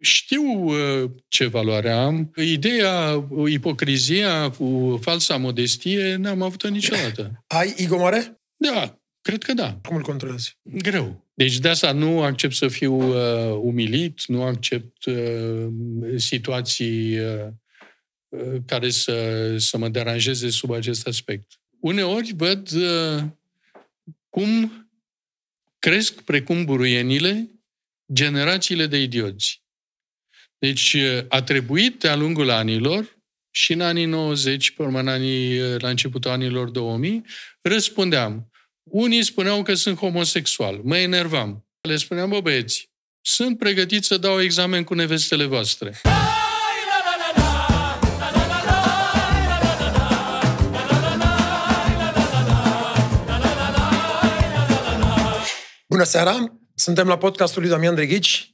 Știu uh, ce valoare am. Ideea, uh, ipocrizia cu falsa modestie n-am avut-o niciodată. Ai ego mare? Da, cred că da. Cum îl controlezi? Greu. Deci de asta nu accept să fiu uh, umilit, nu accept uh, situații uh, uh care să, să mă deranjeze sub acest aspect. Uneori văd uh, cum cresc precum buruienile generațiile de idioți. Deci a trebuit de-a lungul anilor și în anii 90, pe urmă în anii, la începutul anilor 2000, răspundeam. Unii spuneau că sunt homosexual. Mă enervam. Le spuneam, bă băieți, sunt pregătit să dau examen cu nevestele voastre. Bună seara! Suntem la podcastul lui Damian Drăghici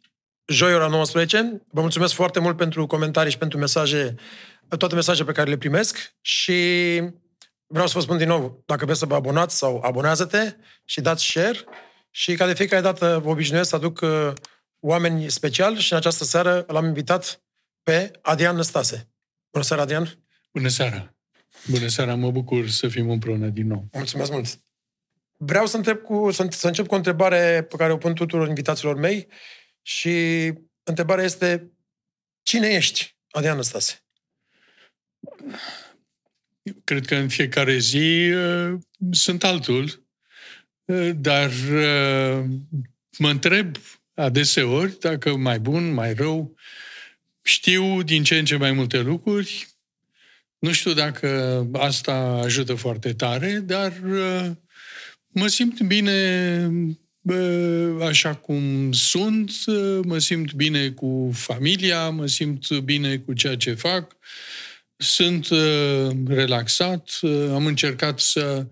joi ora 19. Vă mulțumesc foarte mult pentru comentarii și pentru mesaje, toate mesajele pe care le primesc și vreau să vă spun din nou, dacă vreți să vă abonați sau abonează-te și dați share și ca de fiecare dată vă obișnuiesc să aduc uh, oameni special și în această seară l-am invitat pe Adrian Năstase. Bună seara, Adrian! Bună seara! Bună seara, mă bucur să fim împreună din nou. Mulțumesc mult! Vreau să, întreb cu, să, să încep cu o întrebare pe care o pun tuturor invitaților mei și întrebarea este, cine ești, Adrian Năstase? Cred că în fiecare zi uh, sunt altul, uh, dar uh, mă întreb adeseori dacă mai bun, mai rău, știu din ce în ce mai multe lucruri. Nu știu dacă asta ajută foarte tare, dar mă simt bine așa cum sunt, mă simt bine cu familia, mă simt bine cu ceea ce fac, sunt uh, relaxat, uh, am încercat să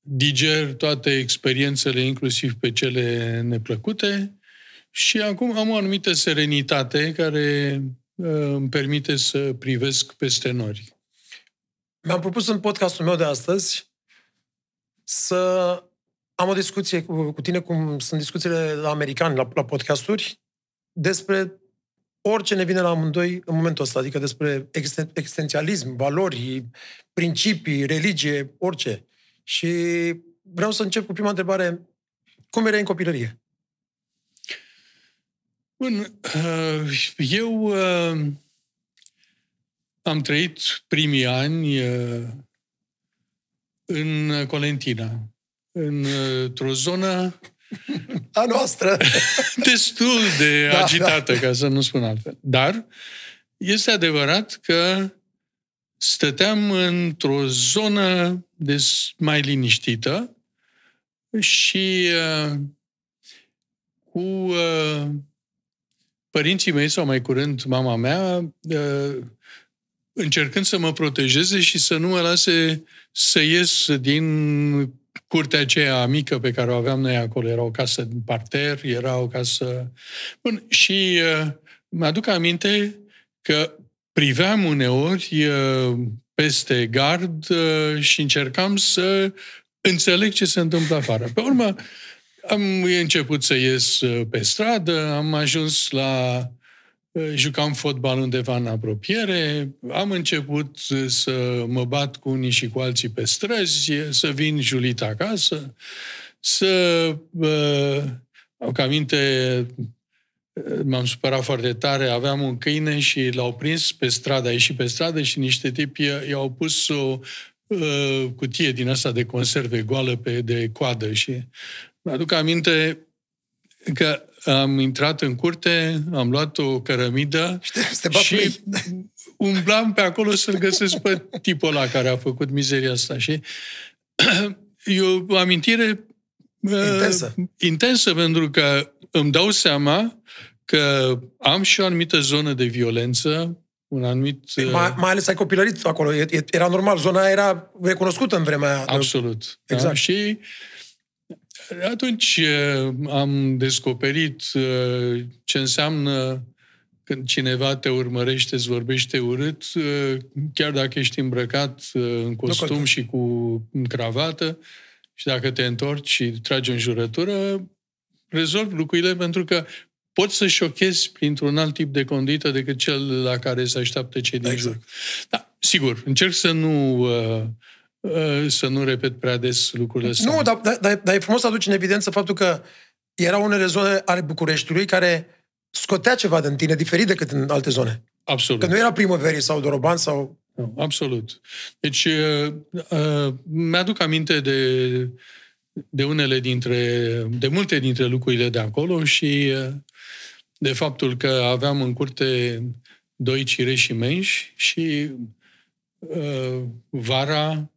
diger toate experiențele, inclusiv pe cele neplăcute și acum am o anumită serenitate care uh, îmi permite să privesc peste nori. Mi-am propus în podcastul meu de astăzi să am o discuție cu tine, cum sunt discuțiile la americani, la, la podcasturi, despre orice ne vine la amândoi în momentul ăsta, adică despre existen- existențialism, valori, principii, religie, orice. Și vreau să încep cu prima întrebare. Cum erai în copilărie? Bun, uh, eu uh, am trăit primii ani uh, în Colentina, într-o zonă a noastră. Destul de da, da. agitată, da. ca să nu spun altfel. Dar este adevărat că stăteam într-o zonă des mai liniștită și uh, cu uh, părinții mei sau mai curând mama mea uh, încercând să mă protejeze și să nu mă lase să ies din curtea aceea mică pe care o aveam noi acolo, era o casă din parter, era o casă... Bun, și uh, mi-aduc aminte că priveam uneori uh, peste gard uh, și încercam să înțeleg ce se întâmplă afară. Pe urmă, am început să ies uh, pe stradă, am ajuns la Uh, jucam fotbal undeva în apropiere, am început uh, să mă bat cu unii și cu alții pe străzi, să vin julit acasă, să... Uh, au minte, uh, m-am supărat foarte tare, aveam un câine și l-au prins pe stradă, a ieșit pe stradă și niște tipi i-au pus o uh, cutie din asta de conserve goală pe, de coadă și mi-aduc aminte că am intrat în curte, am luat o cărămidă și umblam pe acolo să-l găsesc pe tipul ăla care a făcut mizeria asta. Și e o amintire uh, intensă. Uh, intensă, pentru că îmi dau seama că am și o anumită zonă de violență, un anumit... Mai, uh, mai ales ai copilărit acolo. Era normal, zona era recunoscută în vremea Absolut. Da. Exact. Da? Și atunci eh, am descoperit eh, ce înseamnă când cineva te urmărește, îți vorbește urât, eh, chiar dacă ești îmbrăcat în costum și cu cravată, și dacă te întorci și tragi în jurătură, rezolvi lucrurile pentru că poți să șochezi printr-un alt tip de condită decât cel la care se așteaptă cei din exact. jur. Da, sigur, încerc să nu uh, Eh, să nu repet prea des lucrurile astea. Nu, dar, dar, dar e frumos să aduci în evidență faptul că erau unele zone ale Bucureștiului care scotea ceva din tine diferit decât în alte zone. Absolut. Că nu era primăverii sau Doroban sau... Nu, absolut. Deci, uh, uh, mi-aduc aminte de, de unele dintre, de multe dintre lucrurile de acolo și uh, de faptul că aveam în curte doi cireși menși și uh, vara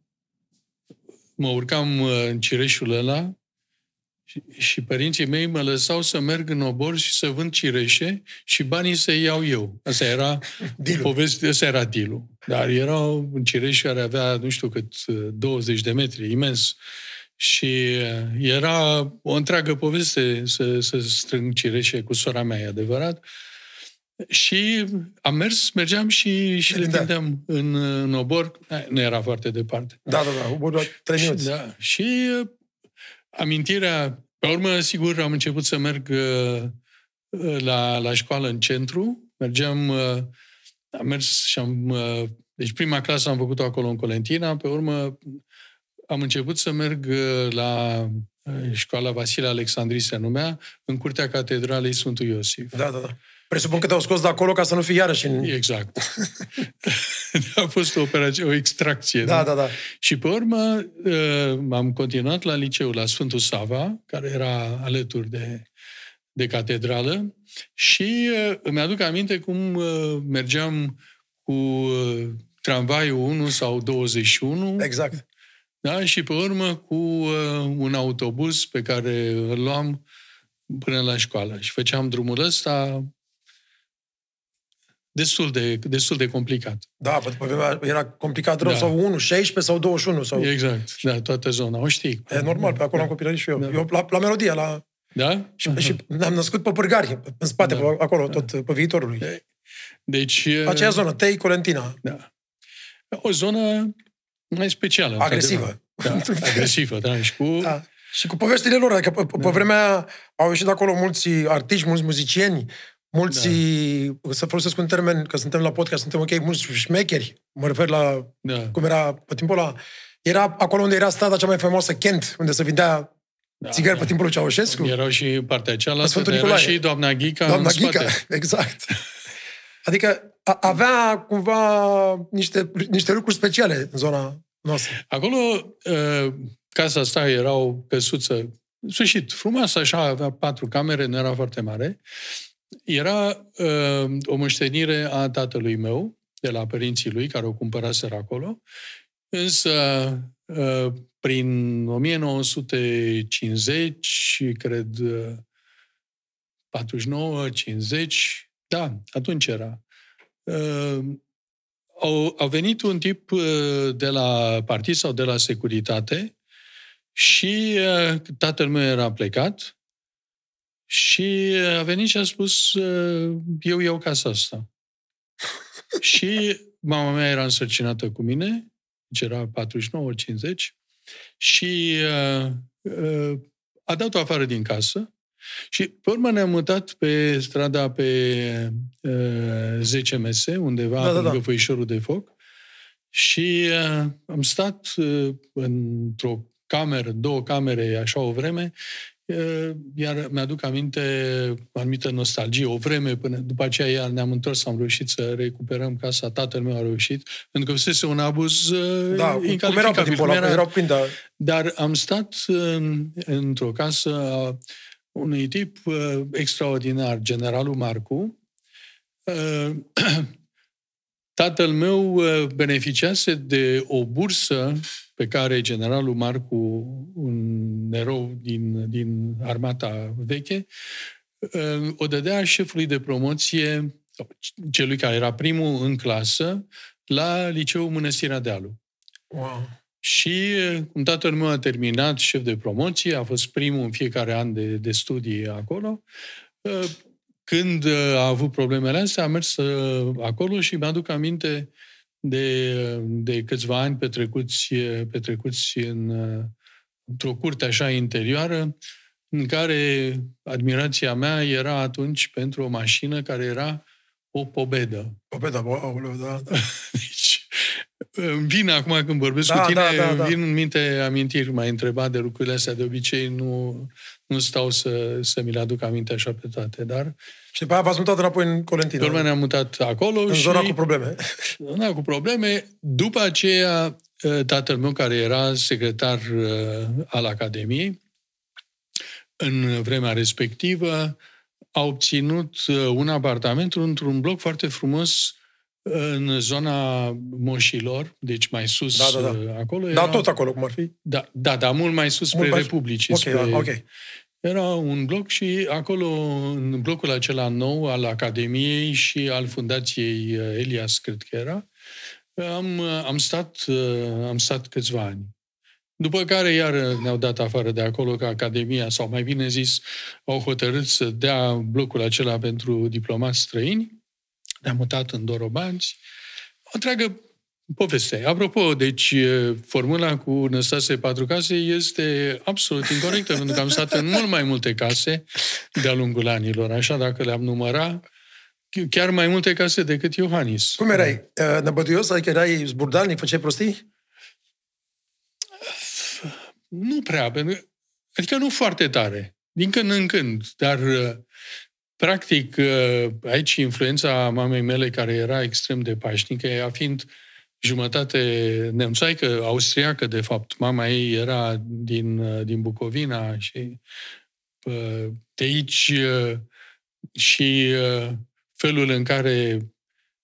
mă urcam în cireșul ăla și, și părinții mei mă lăsau să merg în obor și să vând cireșe și banii să iau eu. Asta era deal povestea, asta era dilu Dar era un cireș care avea, nu știu cât, 20 de metri, imens. Și uh, era o întreagă poveste să, să strâng cireșe cu sora mea, e adevărat. Uh, și am mers, mergeam și, și le exact. vindeam da. în, în obor. Nu era foarte departe. Da, da, da, doar trei minute. Și, da, și uh, amintirea... Pe urmă, sigur, am început să merg uh, la, la școală în centru. Mergeam, uh, am mers și am... Deci prima clasă am făcut-o acolo în Colentina, pe urmă am început să merg la școala Vasile Alexandrii, se numea, în curtea catedralei Sfântul Iosif. Da, da, da. Presupun că te-au scos de acolo ca să nu fii iarăși în... Exact. a fost o operație, o extracție. Da, da, da. da. Și pe urmă ă, am continuat la liceu, la Sfântul Sava, care era alături de, de catedrală și ă, îmi aduc aminte cum ă, mergeam cu tramvaiul 1 sau 21. Exact. Da? Și pe urmă cu un autobuz pe care îl luam până la școală. Și făceam drumul ăsta destul de, destul de complicat. Da, pentru că era complicat rău da. sau 1, 16 sau 21. Sau... Exact, da, toată zona, o știi. E normal, pe acolo da. am copilărit și eu. Da. eu la, la melodia, la... Da? Și, și am născut pe Pârgari, în spate, da. pe, acolo, da. tot pe viitorului. Deci... Aceea zonă, Tei, Colentina. Da. O zonă mai specială. Agresivă. Da, agresivă, da, și cu... Da. Și cu poveștile lor, adică pe, pe da. vremea au ieșit acolo mulți artiști, mulți muzicieni, mulți, da. să folosesc un termen, că suntem la podcast, suntem ok, mulți șmecheri, mă refer la da. cum era pe timpul ăla, era acolo unde era strada cea mai faimoasă, Kent, unde se vindea da, țigări da. pe timpul lui Ceaușescu. Erau și partea cealaltă, era Nicolae. și doamna Ghica Doamna Ghica, spate. exact. Adică a, avea cumva niște, niște lucruri speciale în zona noastră. Acolo, ă, casa asta era o căsuță, sfârșit, frumoasă, așa, avea patru camere, nu era foarte mare. Era uh, o moștenire a tatălui meu, de la părinții lui, care o cumpăraseră acolo, însă uh, prin 1950, cred, uh, 49, 50, da, atunci era. Uh, au, au venit un tip uh, de la partid sau de la securitate și uh, tatăl meu era plecat și a venit și a spus, eh, eu iau casa asta. și mama mea era însărcinată cu mine, deci era 49-50, și uh, a dat-o afară din casă. Și pe urmă ne-am mutat pe strada pe uh, 10 mese, undeva da, da, lângă da. Făișorul de Foc. Și uh, am stat uh, într-o cameră, două camere, așa o vreme, iar mi-aduc aminte anumită nostalgie, o vreme până după aceea iar ne-am întors, am reușit să recuperăm casa, tatăl meu a reușit, pentru că fusese un abuz da, cum erau pe timpul ăla, da. Dar am stat într-o casă a unui tip extraordinar, generalul Marcu. Tatăl meu beneficiase de o bursă pe care generalul Marcu, un nerou din, din armata veche, o dădea șefului de promoție, celui care era primul în clasă, la liceul Mănăstirea alu Wow. Și cum tatăl meu a terminat șef de promoție, a fost primul în fiecare an de, de studii acolo, ă, când ă, a avut problemele astea, a mers ă, acolo și mi-aduc aminte uh, de, de câțiva ani petrecuți, petrecuți în, într-o curte așa interioară, în care admirația mea era atunci pentru o mașină care era o pobedă. Pobedă, bă, aoleu, da, da. deci, îmi vine acum când vorbesc da, cu tine, da, da, da. vin în minte amintiri, m-ai întrebat de lucrurile astea, de obicei nu, nu stau să, să mi le aduc aminte așa pe toate, dar... Și după aia v-ați mutat înapoi în Colentina. După ne-am mutat acolo în și... zona cu probleme. Zona cu probleme. După aceea, ă, tatăl meu, care era secretar ă, al Academiei, în vremea respectivă, a obținut ă, un apartament într-un bloc foarte frumos în zona Moșilor, deci mai sus da, da, da. Uh, acolo. Era, da, tot acolo, cum ar fi? Da, da, da mult mai sus mult spre mai... Republici. Okay, spre, da, okay. Era un bloc și acolo, în blocul acela nou al Academiei și al Fundației uh, Elias, cred că era, am, uh, am, stat, am stat câțiva ani. După care iar ne-au dat afară de acolo că Academia, sau mai bine zis, au hotărât să dea blocul acela pentru diplomați străini ne-am mutat în Dorobanci. O întreagă poveste. Apropo, deci formula cu Năstase patru case este absolut incorrectă, pentru că am stat în mult mai multe case de-a lungul anilor. Așa, dacă le-am numărat. chiar mai multe case decât Iohannis. Cum erai? Năbătuios? Adică erai zburdalnic? făceai prostii? Nu prea, pentru că, adică nu foarte tare. Din când în când, dar Practic, uh, aici influența mamei mele, care era extrem de pașnică, ea fiind jumătate nemțaică, austriacă, de fapt. Mama ei era din, uh, din Bucovina și uh, de aici și felul în care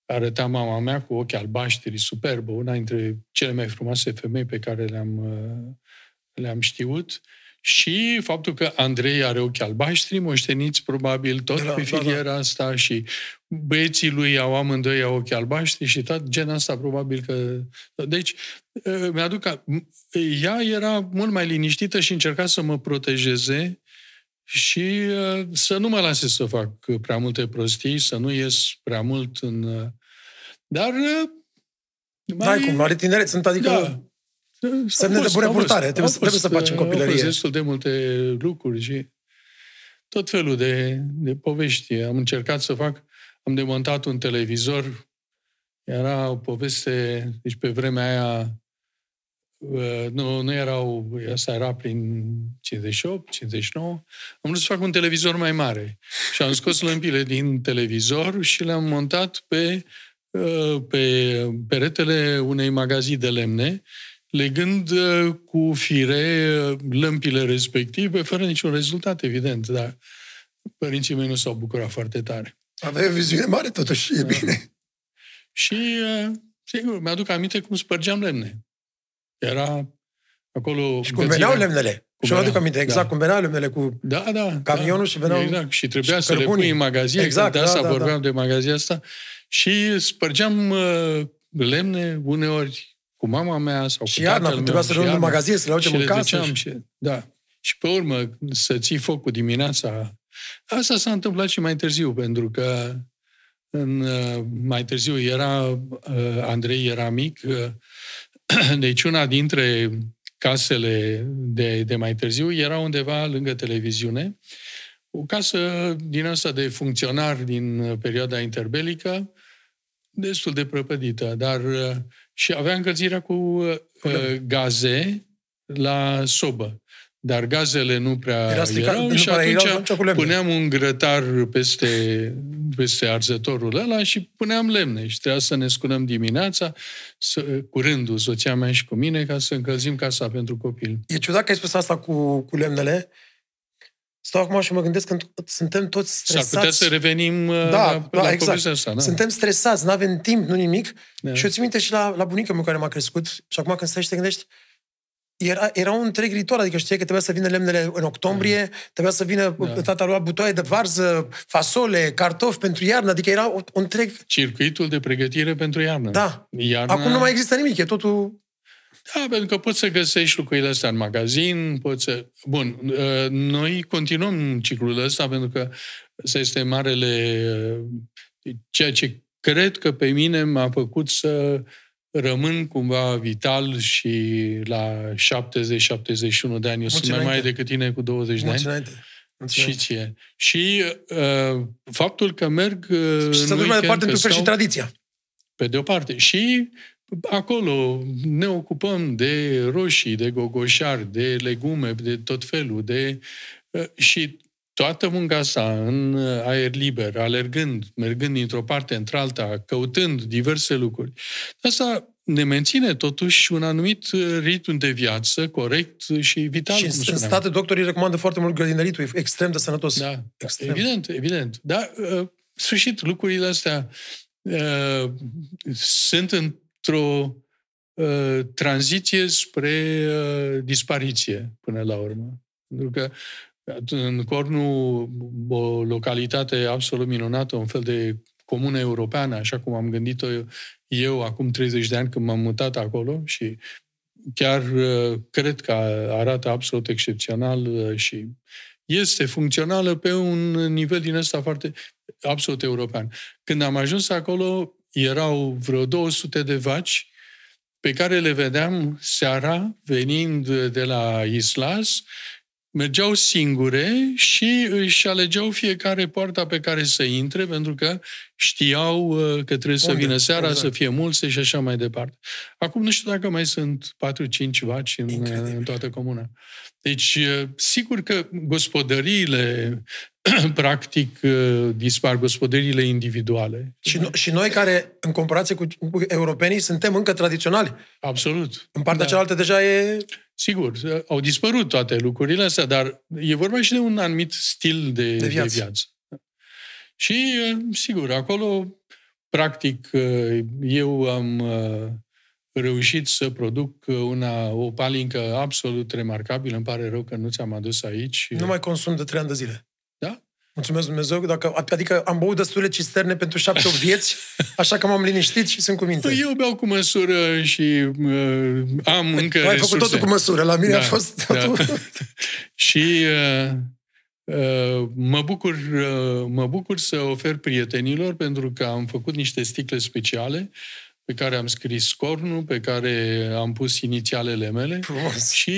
arăta mama mea cu ochi albaștri, superbă, una dintre cele mai frumoase femei pe care le-am, le-am știut și faptul că Andrei are ochi albaștri, moșteniți probabil tot da, pe filiera da, da. asta și băieții lui au amândoi au ochi albaștri și tot genul asta probabil că... Deci, ă, mi-aduc... A... Ea era mult mai liniștită și încerca să mă protejeze și ă, să nu mă lase să fac prea multe prostii, să nu ies prea mult în... Ă, dar... Mai... N-ai cum, are tineret, sunt adică... Da Semne de bună purtare. Trebuie, fost, trebuie să facem uh, copilărie. Am destul de multe lucruri și tot felul de, de povești. Am încercat să fac, am demontat un televizor, era o poveste, deci pe vremea aia uh, nu, nu erau, asta era prin 58, 59, am vrut să fac un televizor mai mare. Și am scos lămpile din televizor și le-am montat pe, uh, pe peretele unei magazii de lemne legând uh, cu fire uh, lămpile respective, fără niciun rezultat, evident, dar părinții mei nu s-au bucurat foarte tare. Avea o viziune mare, totuși, e da. bine. Și, uh, sigur, mi-aduc aminte cum spărgeam lemne. Era acolo... Și cum veneau lemnele. Cum și aduc aminte, da. exact, da. cum veneau lemnele cu da, da, camionul da, și veneau... Exact, și trebuia și să le pui în magazie, exact, da, asta da, da, da. vorbeam da. de magazia asta. Și spărgeam lemne uneori cu mama mea sau și cu iarna, tatăl meu. să și iarna, în magazin, să le aducem în casă. și, da. Și pe urmă, să ții focul dimineața. Asta s-a întâmplat și mai târziu, pentru că în, uh, mai târziu era, uh, Andrei era mic, uh, deci una dintre casele de, de mai târziu era undeva lângă televiziune, o casă din asta de funcționar din perioada interbelică, destul de prăpădită, dar și avea încălzirea cu da. uh, gaze la sobă. Dar gazele nu prea Era stricat, erau nu deci și prea atunci, erau, puneam un grătar peste, peste arzătorul ăla și puneam lemne și trebuia să ne scunăm dimineața să, cu rândul, soția mea și cu mine, ca să încălzim casa pentru copil. E ciudat că ai spus asta cu, cu lemnele, Stau acum și mă gândesc că suntem toți stresați. Și ar putea să revenim uh, da, la, da, la exact. așa. Da. Suntem stresați, nu avem timp, nu nimic. Da. Și eu țin minte și la, la bunica mea care m-a crescut și acum când stai și te gândești, era, era un întreg ritual, adică știi că trebuia să vină lemnele în octombrie, da. trebuia să vină da. Uh, tata lua butoaie de varză, fasole, cartofi pentru iarnă, adică era un întreg... Circuitul de pregătire pentru iarnă. Da. Iarna... Acum nu mai există nimic, e totul da, pentru că poți să găsești lucrurile astea în magazin, poți să... Bun, ă, noi continuăm ciclul ăsta pentru că să este marele... Ă, ceea ce cred că pe mine m-a făcut să rămân cumva vital și la 70-71 de ani. Eu sunt mai mare decât tine cu 20 Mulțumesc. de ani. Mulțumesc. Și ție. Și uh, faptul că merg... și să duci mai departe pentru că și tradiția. Pe de o parte. Și acolo ne ocupăm de roșii, de gogoșari, de legume, de tot felul, de... Uh, și toată munca sa în uh, aer liber, alergând, mergând dintr-o parte într-alta, căutând diverse lucruri. Asta ne menține totuși un anumit uh, ritm de viață corect și vital. Și în state doctorii recomandă foarte mult grădinăritul, e extrem de sănătos. Da, extrem. evident, evident. Dar, sfârșit, lucrurile astea sunt în într-o uh, ă, tranziție spre uh, dispariție până la urmă. Pentru că în Cornu, o localitate absolut minunată, un fel de comună europeană, așa cum am gândit-o eu, eu acum 30 de ani când m-am mutat acolo și chiar ă, cred că arată absolut excepțional și este funcțională pe un nivel din ăsta foarte absolut european. Când am ajuns acolo, erau vreo 200 de vaci pe care le vedeam seara venind de la Islas mergeau singure și își alegeau fiecare poarta pe care să intre, pentru că știau uh, că trebuie să Unde? vină seara, exact. să fie mulți și așa mai departe. Acum nu știu dacă mai sunt 4-5 vaci în, uh, în toată comuna. Deci, uh, sigur că gospodăriile, practic, dispar, gospodăriile individuale. Și, no- și noi care, în comparație cu europenii, suntem încă tradiționali. Absolut. În partea da. cealaltă deja e... Sigur, au dispărut toate lucrurile astea, dar e vorba și de un anumit stil de, de, viață. de viață. Și, sigur, acolo, practic, eu am reușit să produc una, o palincă absolut remarcabilă. Îmi pare rău că nu ți-am adus aici. Nu mai consum de trei ani de zile. Mulțumesc Dumnezeu, dacă, adică am băut destule cisterne pentru șapte vieți, așa că m-am liniștit și sunt cu minte. Păi eu beau cu măsură și uh, am încă Ai resurse. făcut totul cu măsură, la mine da, a fost da. totul. Da. și uh, uh, mă, bucur, uh, mă bucur să ofer prietenilor pentru că am făcut niște sticle speciale uh, pe care am scris scornul, pe care am pus inițialele mele Frumos. și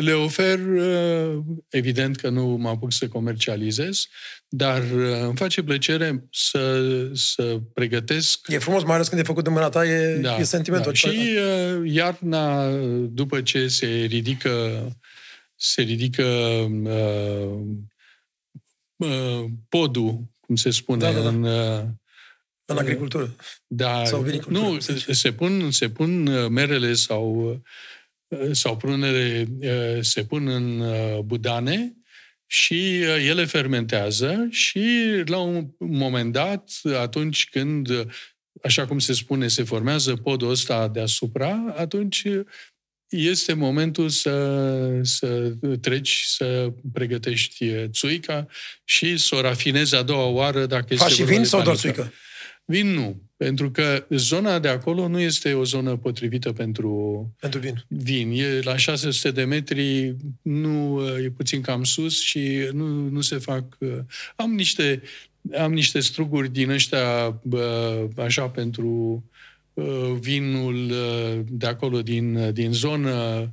le ofer, uh, evident că nu mă apuc să comercializez, dar uh, îmi face plăcere să, să pregătesc. E frumos, mai ales când e făcut de mâna ta, e, da, e sentimentul. Da. Și uh, iarna, după ce se ridică se ridică uh, uh, podul, cum se spune, da, da, da. în... Uh, în mm. agricultură? Da. Sau Nu, se pun, se pun uh, merele sau, uh, sau prunele, uh, se pun în budane și ele fermentează și la un moment dat, atunci când, așa cum se spune, se formează podul ăsta deasupra, atunci este momentul să, să treci, să pregătești țuica și să o rafinezi a doua oară dacă Faci este și vin sau doar țuică? Vin nu, pentru că zona de acolo nu este o zonă potrivită pentru, pentru vin. vin. E la 600 de metri, nu e puțin cam sus și nu, nu se fac... Am niște, am niște struguri din ăștia așa pentru vinul de acolo, din, din zonă,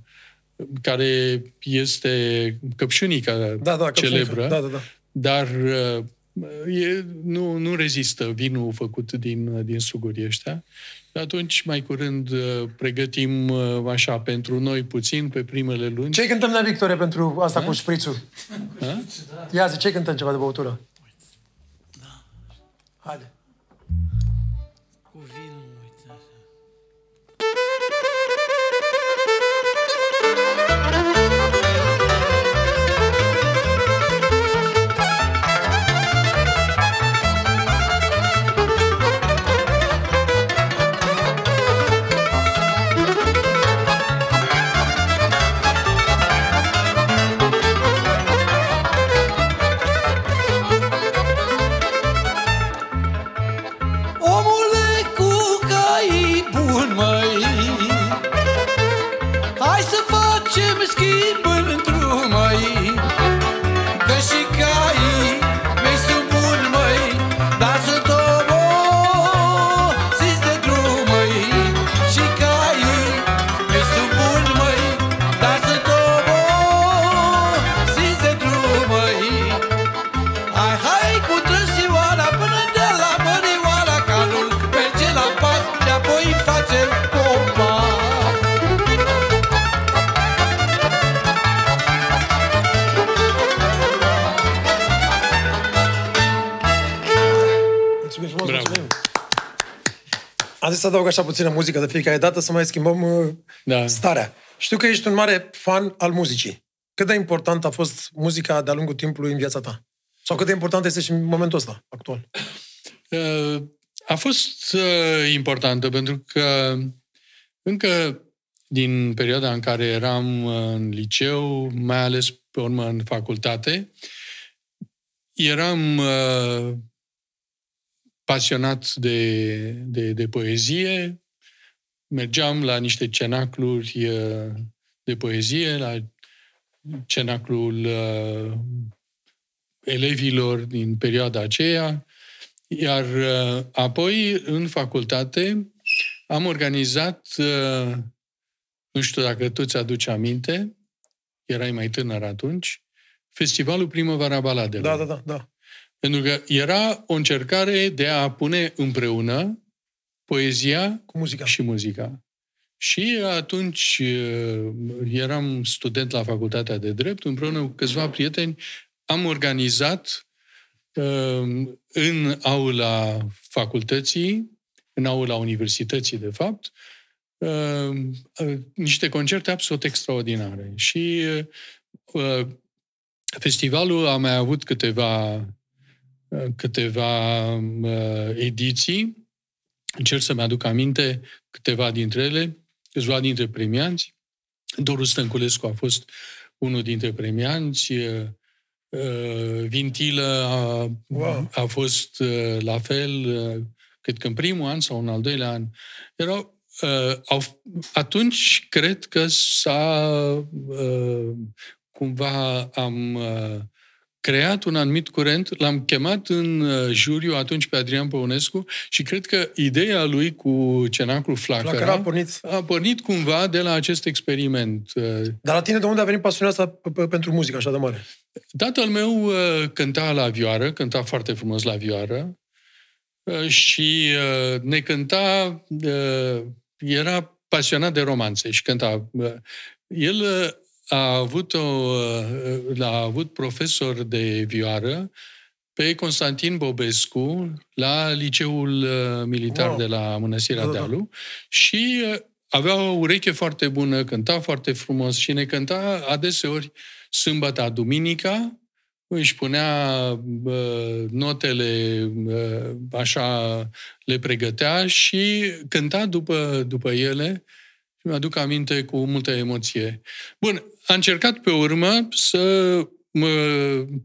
care este căpșunica da, da, celebră. Căpșunica. Da, da, da. Dar e, nu, nu rezistă vinul făcut din, din suguri ăștia. Atunci, mai curând, uh, pregătim uh, așa pentru noi puțin pe primele luni. Ce cântăm la da, Victoria pentru asta A? Da? cu șprițul? A? Ia zi, ce cântăm ceva de băutură? Haide. să adaug așa puțină muzică de fiecare dată să mai schimbăm uh, da. starea. Știu că ești un mare fan al muzicii. Cât de important a fost muzica de-a lungul timpului în viața ta? Sau cât de important este și în momentul ăsta, actual? Uh, a fost uh, importantă pentru că încă din perioada în care eram în liceu, mai ales pe urmă în facultate, eram pasionat de, de, de poezie, mergeam la niște cenacluri uh, de poezie, la cenaclul uh, elevilor din perioada aceea, iar uh, apoi, în facultate, am organizat, nu știu dacă tu ți-aduci aminte, erai mai tânăr atunci, Festivalul Primăvara Baladelor. Da, da, da, da. Pentru că era o încercare de a pune împreună poezia Cu muzica. și muzica. Și atunci uh, eram student la Facultatea de Drept, împreună cu câțiva prieteni am organizat uh, în aula facultății, în aula universității, de fapt, uh, niște concerte absolut extraordinare. Și festivalul a mai avut câteva câteva ediții. Încerc să-mi aduc aminte câteva dintre ele, câțiva dintre premianți. Doru Stănculescu a fost unul dintre premianți, Vintilă a, wow. a fost la fel, cred că în primul an sau în al doilea an. Erau au, atunci cred că s-a cumva am creat un anumit curent, l-am chemat în uh, juriu atunci pe Adrian Păunescu și cred că ideea lui cu cenacul Flacăra, Flacăra a, pornit. a pornit cumva de la acest experiment. Uh. Dar la tine de unde a venit pasiunea asta pentru muzică așa de mare? Tatăl meu uh, cânta la vioară, cânta foarte frumos la vioară și ne cânta, era pasionat de romanțe și cânta. El a avut, o, l-a avut profesor de vioară pe Constantin Bobescu la liceul uh, militar wow. de la Mănăstirea da, da. Dealu și uh, avea o ureche foarte bună, cânta foarte frumos și ne cânta adeseori sâmbătă, duminica, își punea uh, notele, uh, așa le pregătea și cânta după, după ele. Mi-aduc aminte cu multă emoție. Bun, a încercat pe urmă să mă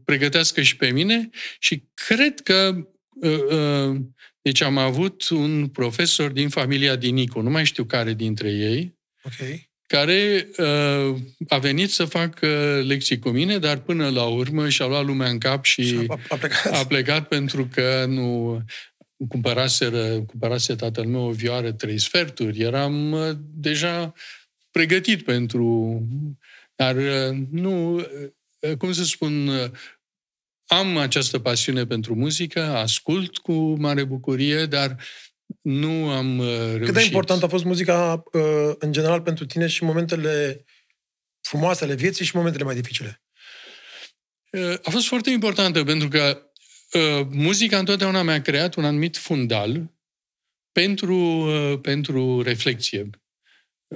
pregătească și pe mine și cred că uh, uh, deci am avut un profesor din familia Dinicu, nu mai știu care dintre ei, okay. care uh, a venit să facă lecții cu mine, dar până la urmă și-a luat lumea în cap și, și a, a, plecat. a plecat pentru că nu cumpăraseră, cumpărase tatăl meu o vioară trei sferturi. Eram deja pregătit pentru dar uh, nu, uh, uh, cum să spun, am această pasiune pentru muzică, ascult cu mare bucurie, dar nu am reușit. Cât de important a fost muzica în general pentru tine și momentele frumoase ale vieții și momentele mai dificile? A fost foarte importantă pentru că muzica întotdeauna mi-a creat un anumit fundal pentru, pentru reflexie,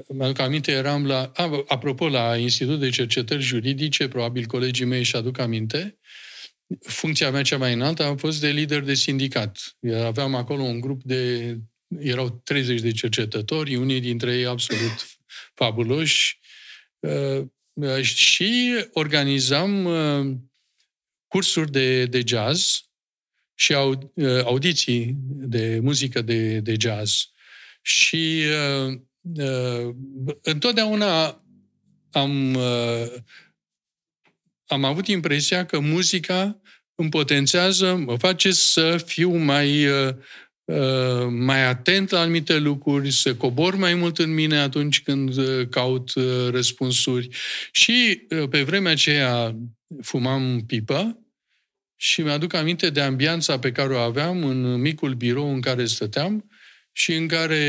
mi-aduc aminte, eram la, apropo, la Institutul de Cercetări Juridice, probabil colegii mei și aduc aminte, funcția mea cea mai înaltă a fost de lider de sindicat. Aveam acolo un grup de, erau 30 de cercetători, unii dintre ei absolut fabuloși, uh, uh, și organizam uh, cursuri de, de jazz și audiții de muzică de, de jazz. Și uh, Uh, întotdeauna am, uh, am avut impresia că muzica îmi potențează, mă face să fiu mai, uh, mai atent la anumite lucruri, să cobor mai mult în mine atunci când caut răspunsuri. Și pe vremea aceea fumam pipă și mi-aduc aminte de ambianța pe care o aveam în micul birou în care stăteam și în care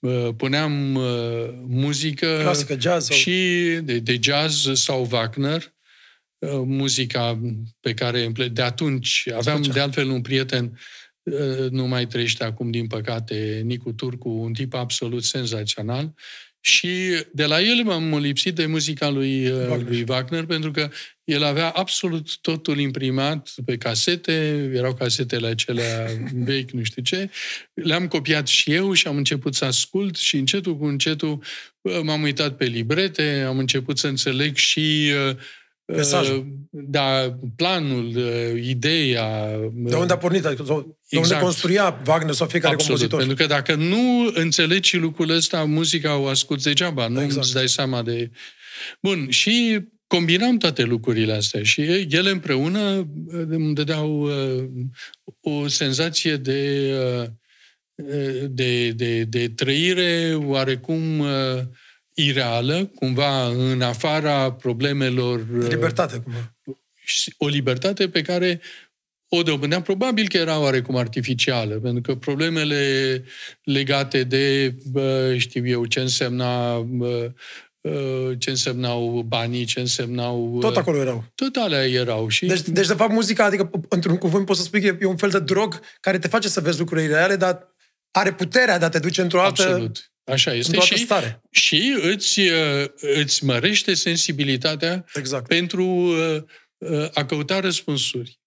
uh, puneam uh, muzică Clasică, jazz sau... și de, de jazz sau Wagner, uh, muzica pe care de atunci aveam de altfel un prieten uh, nu mai trăiește acum, din păcate, Nicu Turcu, un tip absolut senzațional și de la el m-am lipsit de muzica lui uh, Wagner. lui Wagner, pentru că el avea absolut totul imprimat pe casete, erau casetele acelea vechi, nu știu ce. Le-am copiat și eu și am început să ascult și încetul cu încetul uh, m-am uitat pe librete, am început să înțeleg și uh, Mesajul. Uh, da, planul, uh, ideea. Uh, de unde a pornit, adică, exact. de unde exact. construia Wagner sau fiecare Absolut, compozitor. pentru că dacă nu înțelegi lucrul ăsta, muzica o asculti degeaba, nu exact. îți dai seama de... Bun, și combinam toate lucrurile astea și ele împreună îmi dădeau o senzație de, de, de, de, de trăire oarecum ireală, cumva în afara problemelor... Uh, libertate, cumva. O libertate pe care o dobândeam. Probabil că era oarecum artificială, pentru că problemele legate de, bă, știu eu, ce însemna bă, ce însemnau banii, ce însemnau... Tot acolo erau. Tot alea erau. Și... Deci, deci, de fapt, muzica, adică, într-un cuvânt, poți să spui că e un fel de drog care te face să vezi lucrurile reale, dar are puterea de a te duce într-o altă... Absolut. Așa este. În toată și, stare. și îți, uh, îți mărește sensibilitatea exact. pentru uh, uh, a căuta răspunsuri.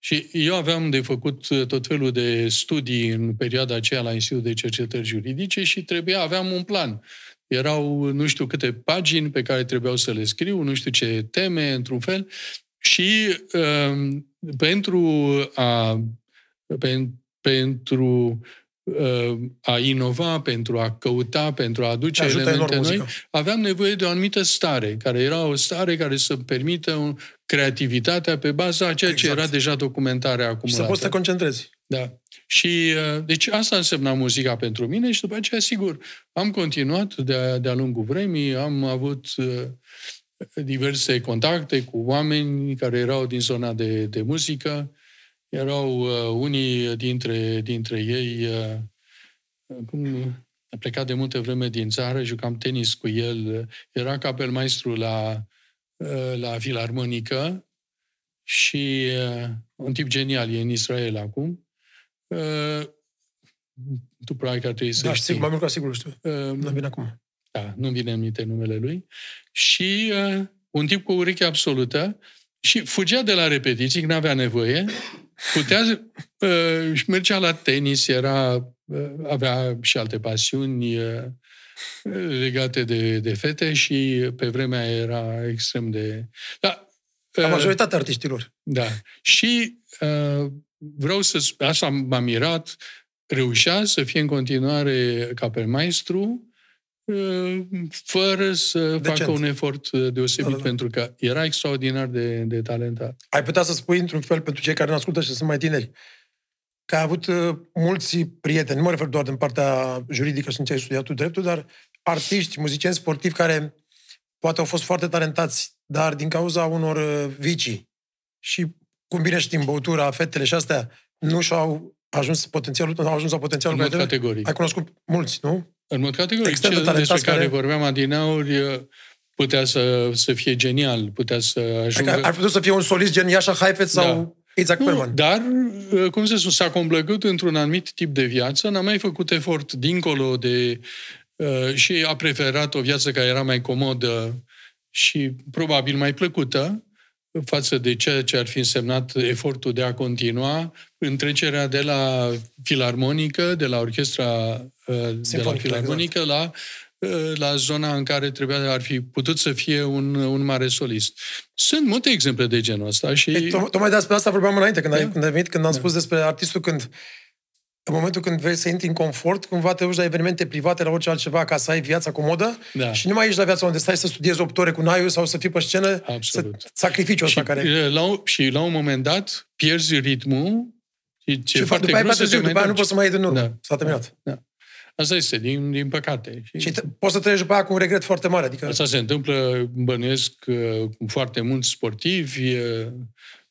Și eu aveam de făcut tot felul de studii în perioada aceea la Institutul de Cercetări Juridice și trebuia, aveam un plan. Erau nu știu câte pagini pe care trebuiau să le scriu, nu știu ce teme, într-un fel. Și uh, pentru a, pen, pentru a inova, pentru a căuta, pentru a aduce Ajută elemente noi, muzică. aveam nevoie de o anumită stare, care era o stare care să permită un, creativitatea pe baza a ceea exact. ce era deja documentarea acumulată. Și să poți să te concentrezi. Da. Și, uh, deci, asta însemna muzica pentru mine și după aceea, sigur, am continuat de-a, de-a lungul vremii, am avut uh, diverse contacte cu oameni care erau din zona de, de muzică, erau uh, unii dintre, dintre ei, uh, cum a plecat de multe vreme din țară, jucam tenis cu el, era capelmaestru la, uh, la filarmonică și uh, un tip genial, e în Israel acum. Uh, tu probabil că ar trebui să Da, știu, mai mult ca sigur știu. Uh, um, nu da, vine acum. Da, nu vine în minte numele lui. Și uh, un tip cu ureche absolută și fugea de la repetiții, nu avea nevoie, Putea, uh, și mergea la tenis, era, uh, avea și alte pasiuni uh, legate de, de fete și pe vremea era extrem de... Da, la majoritatea artiștilor. Da. Și vreau să... Asta m-a mirat. Reușea să fie în continuare ca pe maestru fără să Decent. facă un efort uh, deosebit, da, da, da. pentru că era extraordinar de, de talentat. Ai putea să spui, într-un fel, pentru cei care ne ascultă și sunt mai tineri, că ai avut uh, mulți prieteni, nu mă refer doar din partea juridică, sunt ai studiat tu dreptul, dar artiști, muzicieni sportivi care poate au fost foarte talentați, dar din cauza unor uh, vicii și, cum bine știm, băutura, fetele și astea, nu și-au ajuns potențialul, au ajuns la potențialul în mod care categoric. Ai cunoscut mulți, nu? În mod categoric. Extrem de despre care, care vorbeam adinauri putea să, să fie genial, putea să adică ajungă... Adică ar putea să fie un solist gen Iașa sau da. sau Isaac nu, Dar, cum se spune, s-a complăcut într-un anumit tip de viață, n-a mai făcut efort dincolo de... Uh, și a preferat o viață care era mai comodă și probabil mai plăcută, față de ceea ce ar fi însemnat efortul de a continua întrecerea de la filarmonică, de la orchestra Simfonic, uh, de la exact. filarmonică, exact. la uh, la zona în care trebuia ar fi putut să fie un, un mare solist. Sunt multe exemple de genul ăsta și... Ei, tocmai despre asta vorbeam înainte, când, da. ai, când ai venit, când am da. spus despre artistul, când în momentul când vrei să intri în confort, cumva te duci la evenimente private, la orice altceva, ca să ai viața comodă da. și nu mai ești la viața unde stai să studiezi 8 ore cu naiul sau să fii pe scenă, Absolut. Să, sacrificiul și, care... La, și la un moment dat pierzi ritmul și, ce și foarte după aia, târziu, după aia nu poți să mai iei din urmă. Da. S-a terminat. Da. da. Asta este, din, din păcate. Și, și te, poți să treci după aia cu un regret foarte mare. Adică... Asta se întâmplă, bănuiesc, uh, cu foarte mulți sportivi,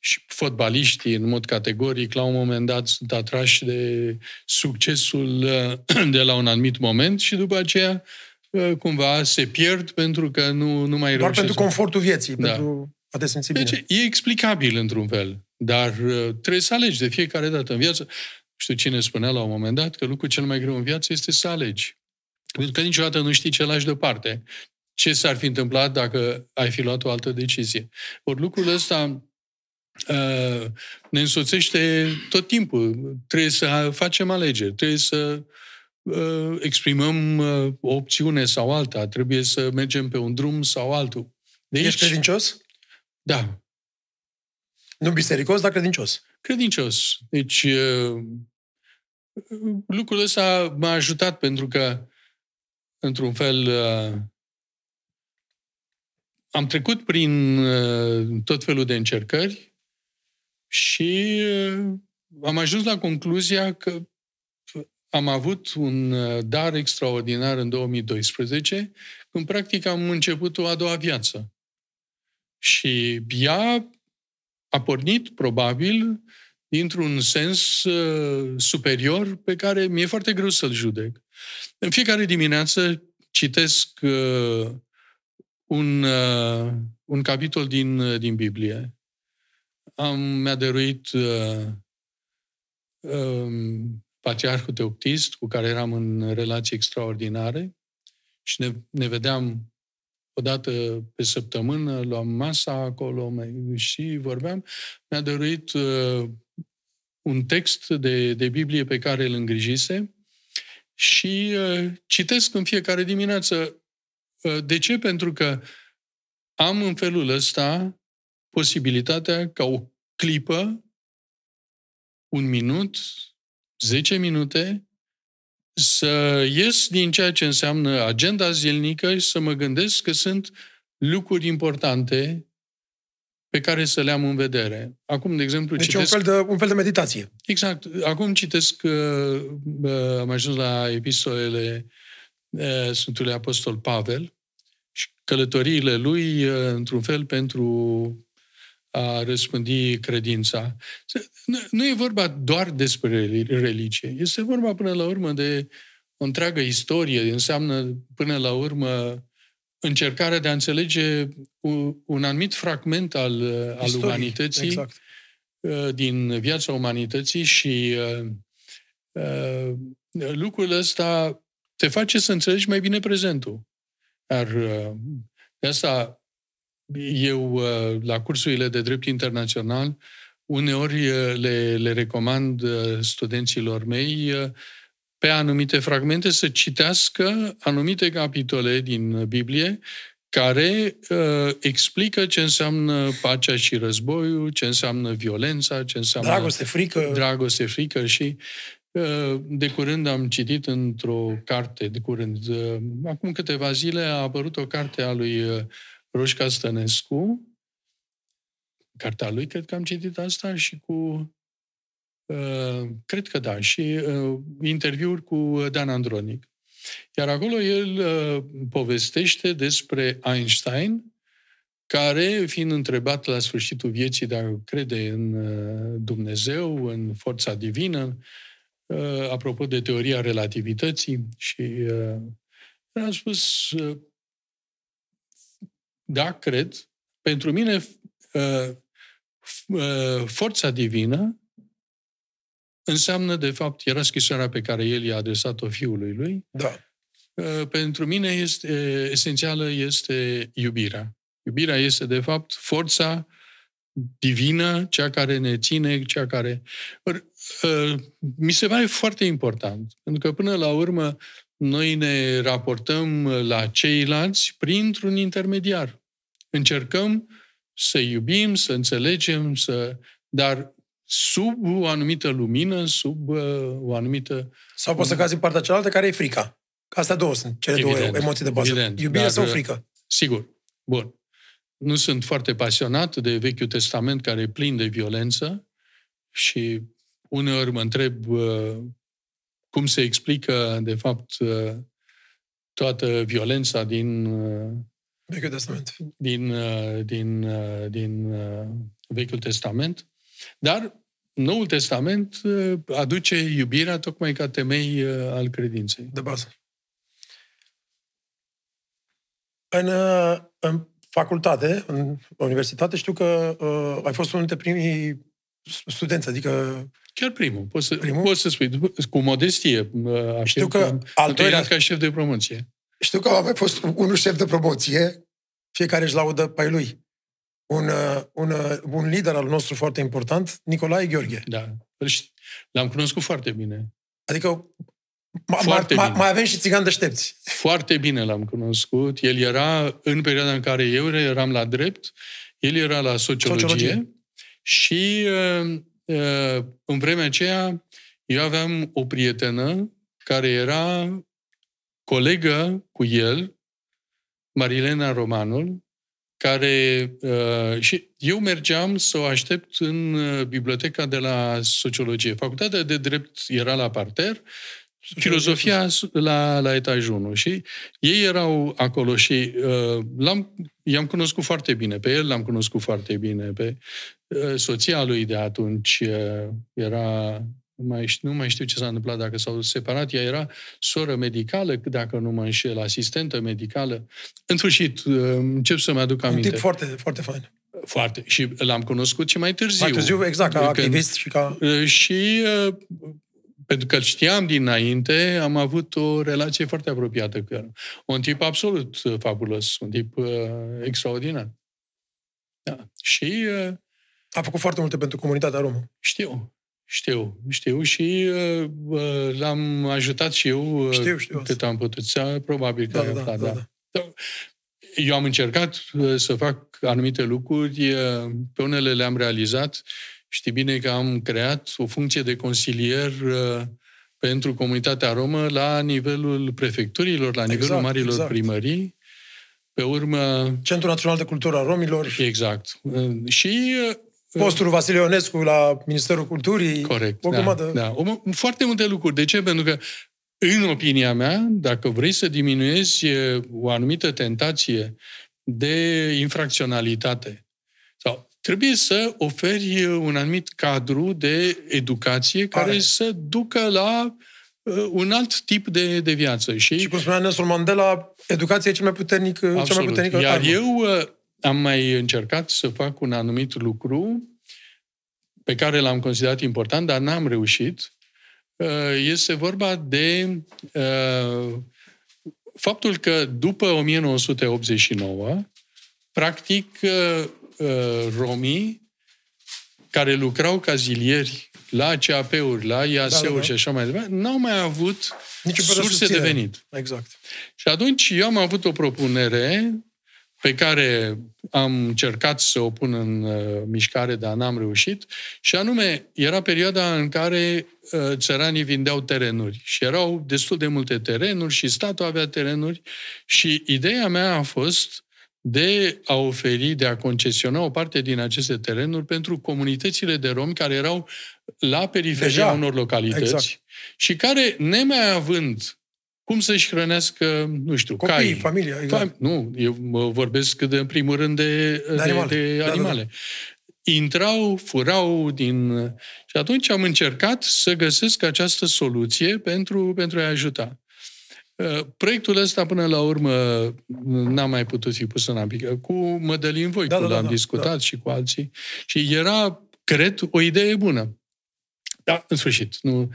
și fotbaliștii, în mod categoric, la un moment dat sunt atrași de succesul de la un anumit moment și după aceea uh, cumva se pierd pentru că nu, nu mai Doar reușesc. pentru confortul vieții, da. pentru a te Deci e explicabil într-un fel, dar uh, trebuie să alegi de fiecare dată în viață. Știu cine spunea la un moment dat că lucrul cel mai greu în viață este să alegi. Pentru că niciodată nu știi ce lași deoparte. Ce s-ar fi întâmplat dacă ai fi luat o altă decizie. Ori lucrul ăsta Uh, ne însoțește tot timpul. Trebuie să facem alegeri, trebuie să uh, exprimăm o uh, opțiune sau alta, trebuie să mergem pe un drum sau altul. Deci, Ești credincios? Da. Nu bisericos, dar credincios. Credincios. Deci, lucrul ăsta m-a ajutat pentru că, într-un fel, am trecut prin tot felul de încercări și uh, am ajuns la concluzia că am avut un uh, dar extraordinar în 2012, când practic am început o a doua viață. Și ea a pornit, probabil, dintr-un sens uh, superior pe care mi-e foarte greu să-l judec. În fiecare dimineață citesc un, un capitol din, din Biblie am, mi-a dăruit uh, uh, patriarhul Teoctist, cu care eram în relații extraordinare și ne, ne vedeam o dată pe săptămână, luam masa acolo și vorbeam. Mi-a dăruit uh, un text de, de Biblie pe care îl îngrijise și uh, citesc în fiecare dimineață. Uh, de ce? Pentru că am în felul ăsta posibilitatea ca o clipă, un minut, 10 minute, să ies din ceea ce înseamnă agenda zilnică și să mă gândesc că sunt lucruri importante pe care să le am în vedere. Acum, de exemplu, deci citesc... un fel de, un fel de meditație. Exact. Acum citesc, uh, uh, am ajuns la epistolele uh, Sfântului Apostol Pavel și călătoriile lui, într-un fel, pentru a răspândi credința. Nu e vorba doar despre religie, este vorba până la urmă de o întreagă istorie, înseamnă până la urmă încercarea de a înțelege un anumit fragment al, al umanității, exact. Uh, din viața umanității și uh, uh, lucrul ăsta te face să înțelegi mai bine prezentul. Dar de asta eu, uh, la cursurile de drept internațional, uneori uh, le, le recomand uh, studenților mei pe anumite fragmente să citească anumite capitole din Biblie care uh, explică ce înseamnă pacea și războiul, ce înseamnă violența, ce înseamnă dragoste, frică. Dragoste, frică și de curând am citit într-o carte, de curând, acum câteva zile a apărut o carte a lui Roșca Stănescu, cartea lui, cred că am citit asta și cu uh, cred că da, și uh, interviuri cu Dan Andronic. Iar acolo el uh, povestește despre Einstein, care, fiind întrebat la sfârșitul vieții dacă crede în uh, Dumnezeu, în forța divină, uh, apropo de teoria relativității, și uh, a spus da, cred, pentru mine uh, uh, forța divină înseamnă, de fapt, era scrisoarea pe care el i-a adresat-o fiului lui. Da. Uh, pentru mine este, esențială este iubirea. Iubirea este, de fapt, forța divină, cea care ne ține, cea care... Mi se pare foarte important, pentru că, până la urmă, noi ne raportăm la ceilalți printr-un intermediar. Încercăm să iubim, să înțelegem, să... dar sub o anumită lumină, sub uh, o anumită... Sau poți să cazi în partea cealaltă, care e frica. Astea două sunt cele evident, două emoții de bază. Evident, Iubire dar, sau uh, frică? Sigur. Bun. Nu sunt foarte pasionat de Vechiul Testament, care e plin de violență și uneori mă întreb uh, cum se explică, de fapt, uh, toată violența din uh, Vechiul Testament. Din, uh, din, din Vechiul Testament. Dar Noul Testament aduce iubirea tocmai ca temei al credinței. De bază. În, în facultate, în universitate, știu că uh, ai fost unul dintre primii studenți, adică Chiar primul. Poți să, primul? Poți să spui, cu modestie. Uh, Știu că al doilea... ca șef de promoție. Știu că a mai fost unul șef de promoție, fiecare își laudă pe lui. Un, uh, un, uh, un lider al nostru foarte important, Nicolae Gheorghe. Da. L-am cunoscut foarte bine. Adică foarte mai, bine. mai avem și țigan deștepți. Foarte bine l-am cunoscut. El era, în perioada în care eu eram la drept, el era la sociologie, sociologie. și Eh, în vremea aceea, eu aveam o prietenă care era colegă cu el, Marilena Romanul, care uh, și eu mergeam să o aștept în eh, biblioteca de la sociologie. Facultatea de drept era la parter filozofia la, la etajul 1 și ei erau acolo și uh, l-am, i-am cunoscut foarte bine pe el, l-am cunoscut foarte bine pe uh, soția lui de atunci, uh, era mai, nu mai știu ce s-a întâmplat dacă s-au separat, ea era soră medicală, dacă nu mă înșel, asistentă medicală. În sfârșit, uh, încep să-mi aduc aminte. Un tip foarte, foarte fain. Foarte. Și l-am cunoscut și mai târziu. Mai târziu, exact, ca când, activist și ca... Uh, și uh, pentru că îl știam dinainte, am avut o relație foarte apropiată cu el. Un tip absolut uh, fabulos, un tip uh, extraordinar. Da. Și... Uh, a făcut foarte multe pentru comunitatea romă. Știu, știu, știu și uh, uh l-am ajutat și eu uh, știu, știu, cât am putut. Probabil că da, da, da, da, da. da. da eu am încercat să fac anumite lucruri, pe unele le-am realizat Știi bine că am creat o funcție de consilier uh, pentru comunitatea romă la nivelul prefecturilor, la nivelul exact, marilor exact. primării. Pe urmă... Centrul Național de Cultură a Romilor. Exact. Uh, și uh, Postul Vasile Ionescu la Ministerul Culturii. Corect, o da, da. O, foarte multe lucruri. De ce? Pentru că, în opinia mea, dacă vrei să diminuezi o anumită tentație de infracționalitate, trebuie să oferi uh, un anumit cadru de educație care Are. să ducă la uh, un alt tip de, de viață. Și, și cum spunea Nelson Mandela, educația e cea mai puternică absolut. cea mai puternică Iar armă. eu uh, am mai încercat să fac un anumit lucru pe care l-am considerat important, dar n-am reușit. Uh, este vorba de uh, faptul că după 1989, practic, uh, Uh, romii care lucrau ca zilieri la CAP-uri, la IAS-uri da, da, da. și așa mai departe, n-au mai avut Nici surse de venit. Exact. Și atunci eu am avut o propunere pe care am încercat să o pun în uh, mișcare, dar n-am reușit, și anume, era perioada în care uh, țăranii vindeau terenuri și erau destul de multe terenuri și statul avea terenuri și ideea mea a fost de a oferi, de a concesiona o parte din aceste terenuri pentru comunitățile de romi care erau la periferia Deja. unor localități exact. și care, nemai având cum să-și hrănească, nu știu, copii, caii. familia, exact. Fam- nu, eu vorbesc de, în primul rând de, de, de animale. De animale. Da, da, da. Intrau, furau din... Și atunci am încercat să găsesc această soluție pentru, pentru a ajuta. Eh, proiectul ăsta, până la urmă, n-a mai putut fi pus în aplică. Cu Mădălin Voicu da, da, da, l-am da, discutat da. și cu alții. Și era, cred, o idee bună. Da, în sfârșit. Nu,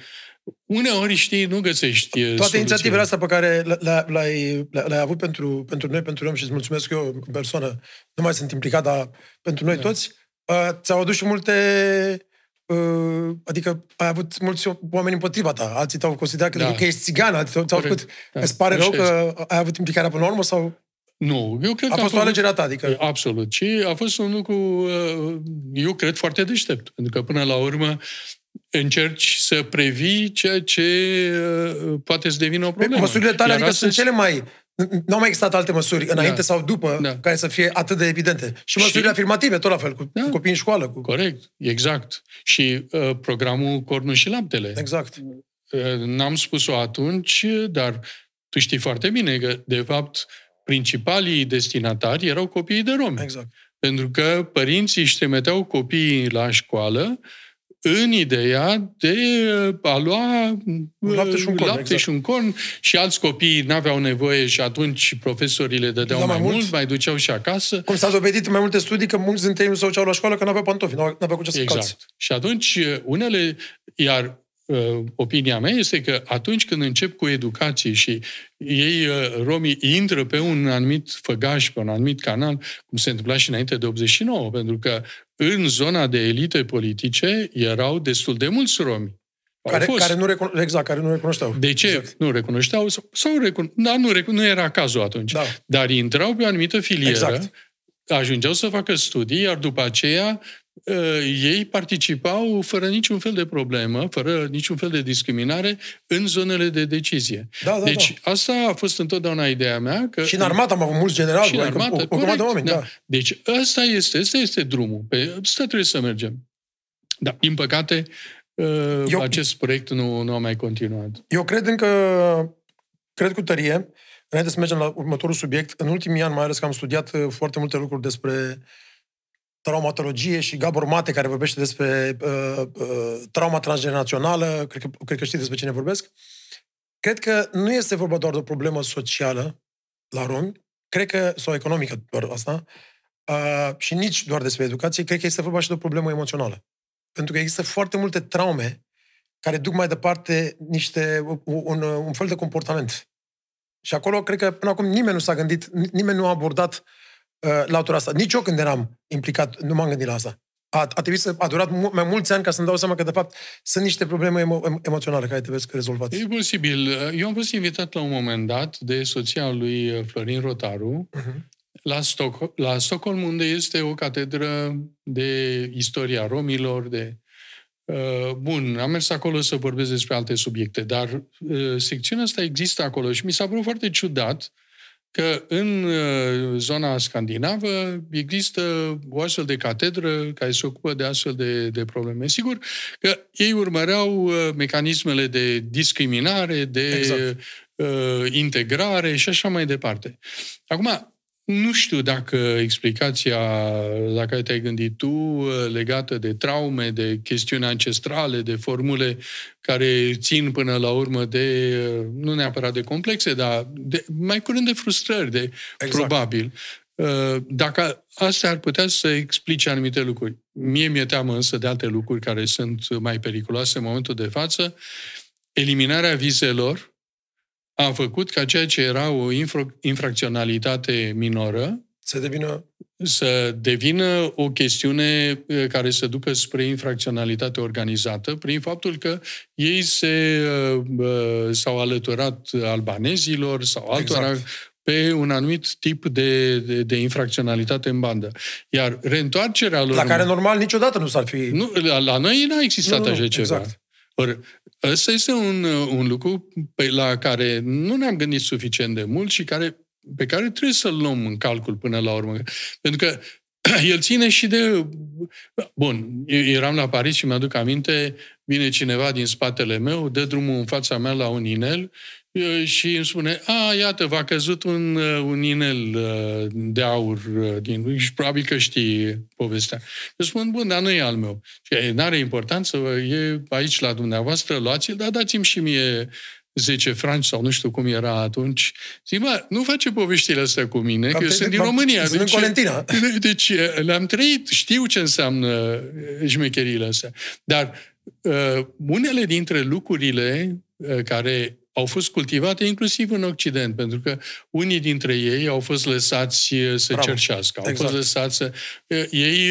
uneori, știi, nu găsești eh, Toate soluții. inițiativele astea pe care le-ai, le le- le avut pentru, pentru noi, pentru noi, și îți mulțumesc eu persoană, nu mai sunt implicat, dar pentru noi da. toți, uh, ți-au adus și multe Ă, adică ai avut mulți oameni împotriva ta, alții te-au considerat că, da. că adică ești țigan, alții te-au, făcut. Da. Îți pare rău că ai avut implicarea până la urmă sau... Nu, eu cred a că fost a fost o alegere ta, adică... Absolut. Și a fost un lucru, ă, eu cred, foarte deștept. Pentru că, până la urmă, încerci să previi ceea ce ă, poate să devină o problemă. Măsurile tale, adică astăzi... sunt cele mai nu au mai existat alte măsuri înainte da. sau după da. care să fie atât de evidente. Și măsurile și... afirmative, tot la fel, cu, da. cu copii în școală. Cu... Corect, exact. Și uh, programul Cornul și Laptele. Exact. Uh, n-am spus-o atunci, dar tu știi foarte bine că, de fapt, principalii destinatari erau copiii de romi. Exact. Pentru că părinții își trimiteau copiii la școală uh, în ideea de uh, a lua lapte uh, și un corn, lapte exact. și, un corn și alți copii n-aveau nevoie și atunci profesorii le dădeau da, mai, mai mult, mult, mai duceau și acasă. Cum s-a dovedit mai multe studii că mulți dintre ei nu se la școală că n-aveau pantofi, n-aveau cu ce să exact. Calți. Și atunci uh, unele, iar Uh, opinia mea este că atunci când încep cu educație și ei, uh, romii, intră pe un anumit făgaș, pe un anumit canal, cum se întâmpla și înainte de 89, pentru că în zona de elite politice erau destul de mulți romi. Care, care, nu recun- exact, care nu recunoșteau. De ce exact. nu recunoșteau? Sau recun- da, nu, recun- nu era cazul atunci. Da. Dar intrau pe o anumită filieră, exact. ajungeau să facă studii, iar după aceea Ă, ei participau fără niciun fel de problemă, fără niciun fel de discriminare în zonele de decizie. Da, da, deci da. asta a fost întotdeauna ideea mea. Că și în armată am avut mulți generali, și în adică armată, o, o corect, de oameni. Da. Da. Deci asta este, asta este drumul. Pe asta trebuie să mergem. Da, din păcate, ă, eu, acest proiect nu, nu a mai continuat. Eu cred încă, cred cu tărie, înainte să mergem la următorul subiect, în ultimii ani mai ales că am studiat ă, foarte multe lucruri despre uh, traumatologie și Gabor Mate, care vorbește despre uh, uh, trauma transgenerațională, cred că, cred că știi despre cine vorbesc, cred că nu este vorba doar de o problemă socială la romi, cred că, sau economică doar asta, uh, și nici doar despre educație, cred că este vorba și de o problemă emoțională. Pentru că există foarte multe traume care duc mai departe niște, un, un fel de comportament. Și acolo, cred că până acum nimeni nu s-a gândit, nimeni nu a abordat uh, Eh, latura asta. Nici eu când eram implicat, nu m-am gândit la asta. A, a trebuit să a durat mu- mai mulți ani ca să-mi dau seama că, de fapt, sunt niște probleme emo- emoționale care trebuie să rezolvați. E posibil. Eh, eu am fost invitat la un moment dat de soția lui eh, Florin Rotaru uh-huh. la, Stoc- la Stockholm, unde este o catedră de istoria romilor, de Bun, am mers acolo să vorbesc despre alte subiecte, dar secțiunea asta există acolo și mi s-a părut foarte ciudat că în uh, zona scandinavă există o astfel de catedră care se ocupă de astfel de, de probleme. Sigur că ei urmăreau uh, mecanismele de discriminare, de exact. Uh, integrare și așa mai departe. Acum, nu știu dacă explicația la care te-ai gândit tu, legată de traume, de chestiuni ancestrale, de formule care țin până la urmă de, nu neapărat de complexe, dar de, mai curând de frustrări, de exact. probabil. Uh, dacă astea ar putea să explice anumite lucruri. Mie mi-e teamă însă de alte lucruri care sunt mai periculoase în momentul de față. Eliminarea vizelor, a făcut ca ceea ce era o infracționalitate minoră să devină... să devină o chestiune eh, care să ducă spre infracționalitate organizată prin faptul că ei se, eh, eh, s-au alăturat albanezilor sau altora exact. pe un anumit tip de, de, de infracționalitate în bandă. Iar reîntoarcerea lor... La care normal niciodată nu s-ar fi... Nu, la, la noi n-a existat nu, nu, așa ceva. Exact. Or, ăsta este un, un lucru pe la care nu ne-am gândit suficient de mult și care, pe care trebuie să-l luăm în calcul până la urmă. Pentru că el ține și de... Bun, eram la Paris și mi-aduc aminte, vine cineva din spatele meu, dă drumul în fața mea la un inel și îmi spune, a, iată, v-a căzut un, uh, un inel uh, de aur uh, din... lui Și probabil că știi povestea. Eu spun, bun, dar nu e al meu. Și nu are importanță, e aici la dumneavoastră, luați-l, dar dați-mi și mie 10 franci sau nu știu cum era atunci. Zic, mă, nu face poveștile astea cu mine, că eu sunt din România. Sunt deci, în Colentina. Deci le-am trăit, știu ce înseamnă șmecheriile astea. Dar uh, unele dintre lucrurile care au fost cultivate inclusiv în Occident, pentru că unii dintre ei au fost lăsați eh, să Bravo. cerșească, au exact. fost lăsați să... Eh, ei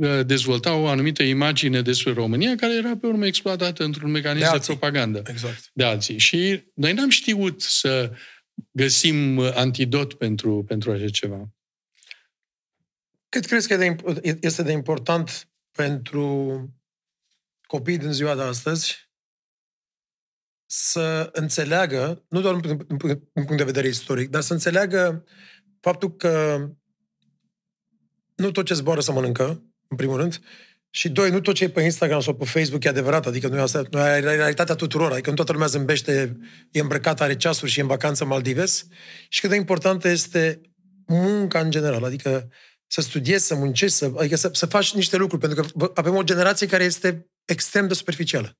eh, dezvoltau o anumită imagine despre România care era pe urmă exploatată într-un mecanism de, de propagandă exact. de alții. Și noi n-am știut să găsim antidot pentru, pentru așa ceva. Cât crezi că este de important pentru copiii din ziua de astăzi să înțeleagă, nu doar din punct de vedere istoric, dar să înțeleagă faptul că nu tot ce zboară să mănâncă, în primul rând, și doi, nu tot ce e pe Instagram sau pe Facebook e adevărat, adică nu e asta, nu e realitatea tuturor, adică nu toată lumea zâmbește, e îmbrăcată, are ceasuri și e în vacanță Maldives. Și cât de importantă este munca în general, adică să studiezi, să muncești, să, adică să, să faci niște lucruri, pentru că avem o generație care este extrem de superficială.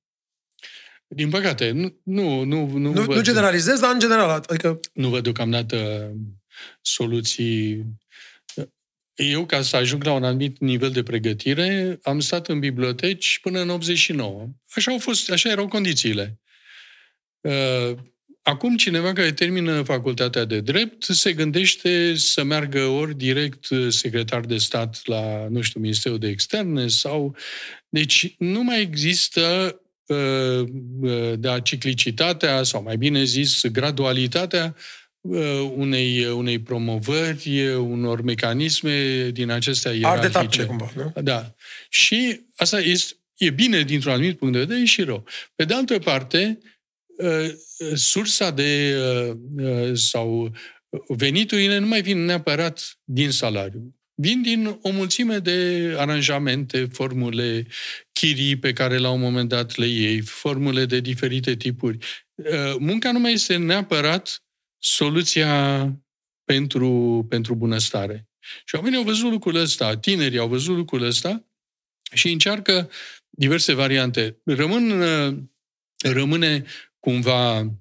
Din păcate, nu... Nu, nu, nu, nu, nu generalizez, dar în general. Adică... Nu văd deocamdată um, soluții eu, ca să ajung la un anumit nivel de pregătire, am stat în biblioteci până în 89. Așa au fost, așa erau condițiile. Uh, acum, cineva care termină facultatea de drept se gândește să meargă ori direct uh, secretar de stat la, nu știu, Ministerul de Externe sau... Deci nu mai există Ă, ă, de a ciclicitatea, sau mai bine zis, gradualitatea ă, unei, unei promovări, unor mecanisme din acestea ierarhice. Ardetate, cumva, nu? Da. Și asta este, e bine dintr-un anumit punct de vedere, e și rău. Pe de altă parte, sursa de sau veniturile nu mai vin neapărat din salariu. Vin din o mulțime de aranjamente, formule, chirii pe care la un moment dat le iei, formule de diferite tipuri. Uh, munca nu mai este neapărat soluția pentru, pentru bunăstare. Și oamenii au văzut lucrul ăsta, tinerii au văzut lucrul ăsta și încearcă diverse variante. Rămân, uh, rămâne cumva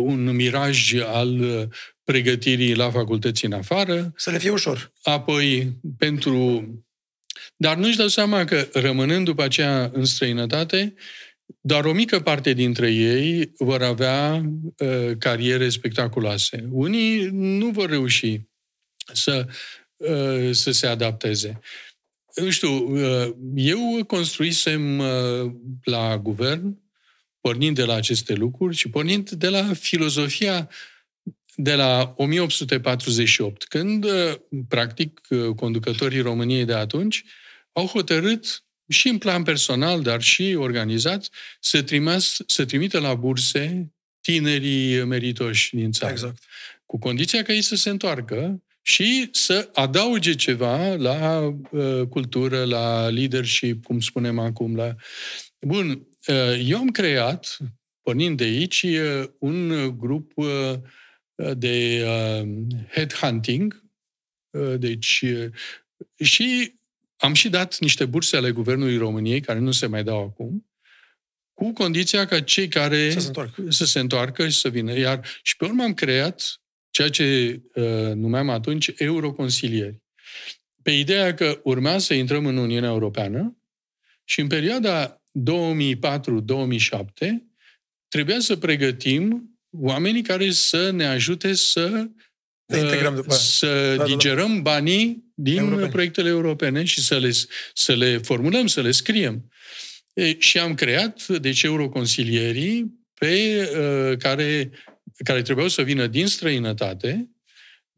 un miraj al uh, pregătirii la facultăți în afară. Să le fie ușor. Apoi, pentru... Dar nu-și dau seama că, rămânând după aceea în străinătate, dar o mică parte dintre ei vor avea uh, cariere spectaculoase. Unii nu vor reuși să, uh, să se adapteze. Nu știu, uh, eu construisem uh, la guvern pornind de la aceste lucruri și pornind de la filozofia de la 1848, când, uh, practic, uh, conducătorii României de atunci au hotărât și în plan personal, dar și organizat, să, trimas, să trimită la burse tinerii meritoși din țară. Exact. Cu condiția că ei să se întoarcă și să adauge ceva la uh, cultură, la leadership, cum spunem acum. La... Bun, Eh, eu am creat, pornind de aici, eh, un grup eh, de headhunting, deci și am și dat niște burse ale Guvernului României, care nu se mai dau acum, cu condiția ca cei care să se întoarcă, să se întoarcă și să vină. Iar și pe urmă am creat ceea ce uh, numeam atunci euroconsilieri. Pe ideea că urmează să intrăm în Uniunea Europeană și în perioada 2004-2007, trebuia să pregătim oamenii care să ne ajute să ne uh, integrăm după să da, digerăm da, da. banii din europene. proiectele europene și să le, să le formulăm, să le scriem. E, și am creat, deci, euroconsilierii pe uh, care, care trebuiau să vină din străinătate,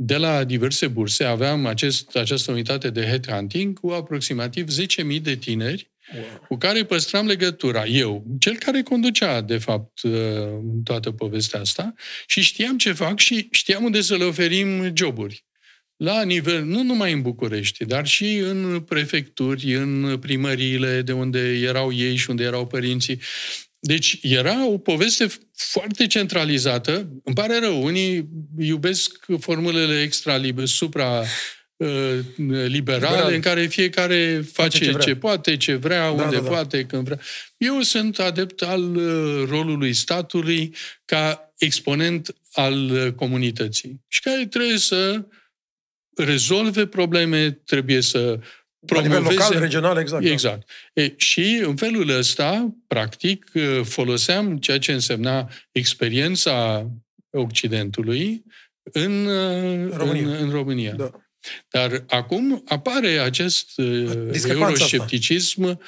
de la diverse burse. Aveam acest, această unitate de headhunting cu aproximativ 10.000 de tineri cu care păstram legătura. Eu, cel care conducea, de fapt, uh, toată povestea asta și știam ce fac și știam unde să le oferim joburi. La nivel, nu numai în București, dar și în prefecturi, în primăriile de unde erau ei și unde erau părinții. Deci era o poveste foarte centralizată. Îmi pare rău, unii iubesc formulele extra supra Uh, liberale, Liberal. în care fiecare face, face ce, ce poate, ce vrea, da, unde da, da. poate, când vrea. Eu sunt adept al uh, rolului statului ca exponent al uh, comunității și care trebuie să rezolve probleme, trebuie să adică promoveze... local, regional, exact. Da. Exact. E, și în felul ăsta, practic, foloseam ceea ce însemna experiența Occidentului în România. În, în România. Da. Dar acum apare acest uh, euroscepticism asta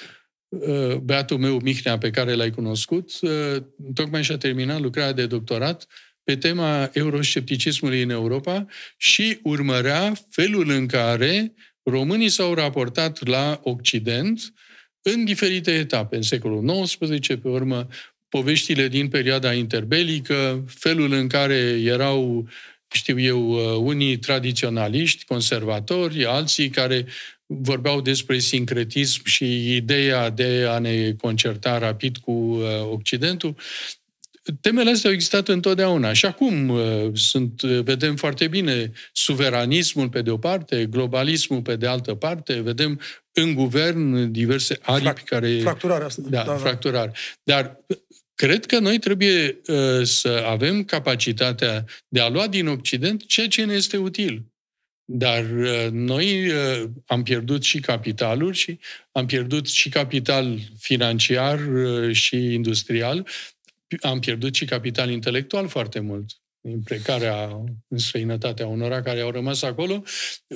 uh, băiatul meu, Mihnea, pe care l-ai cunoscut, uh, tocmai și-a terminat lucrarea de doctorat pe tema euroscepticismului în Europa și urmărea felul în care românii s-au raportat la Occident în diferite etape, în secolul XIX, pe urmă poveștile din perioada interbelică, felul în care erau știu eu, uh, unii tradiționaliști, conservatori, alții care vorbeau despre sincretism și ideea de a ne concerta rapid cu uh, Occidentul. Temele astea au existat întotdeauna. Și acum uh, sunt, vedem foarte bine suveranismul pe de o parte, globalismul pe de altă parte, vedem în guvern diverse aripi Frac, care... Fracturarea asta. Da, da, da. fracturare. Dar Cred că noi trebuie uh, să avem capacitatea de a lua din Occident ceea ce ne este util. Dar uh, noi uh, am pierdut și capitalul și am pierdut și capital financiar și industrial, am pierdut și capital intelectual foarte mult din plecarea în străinătatea unora care au rămas acolo,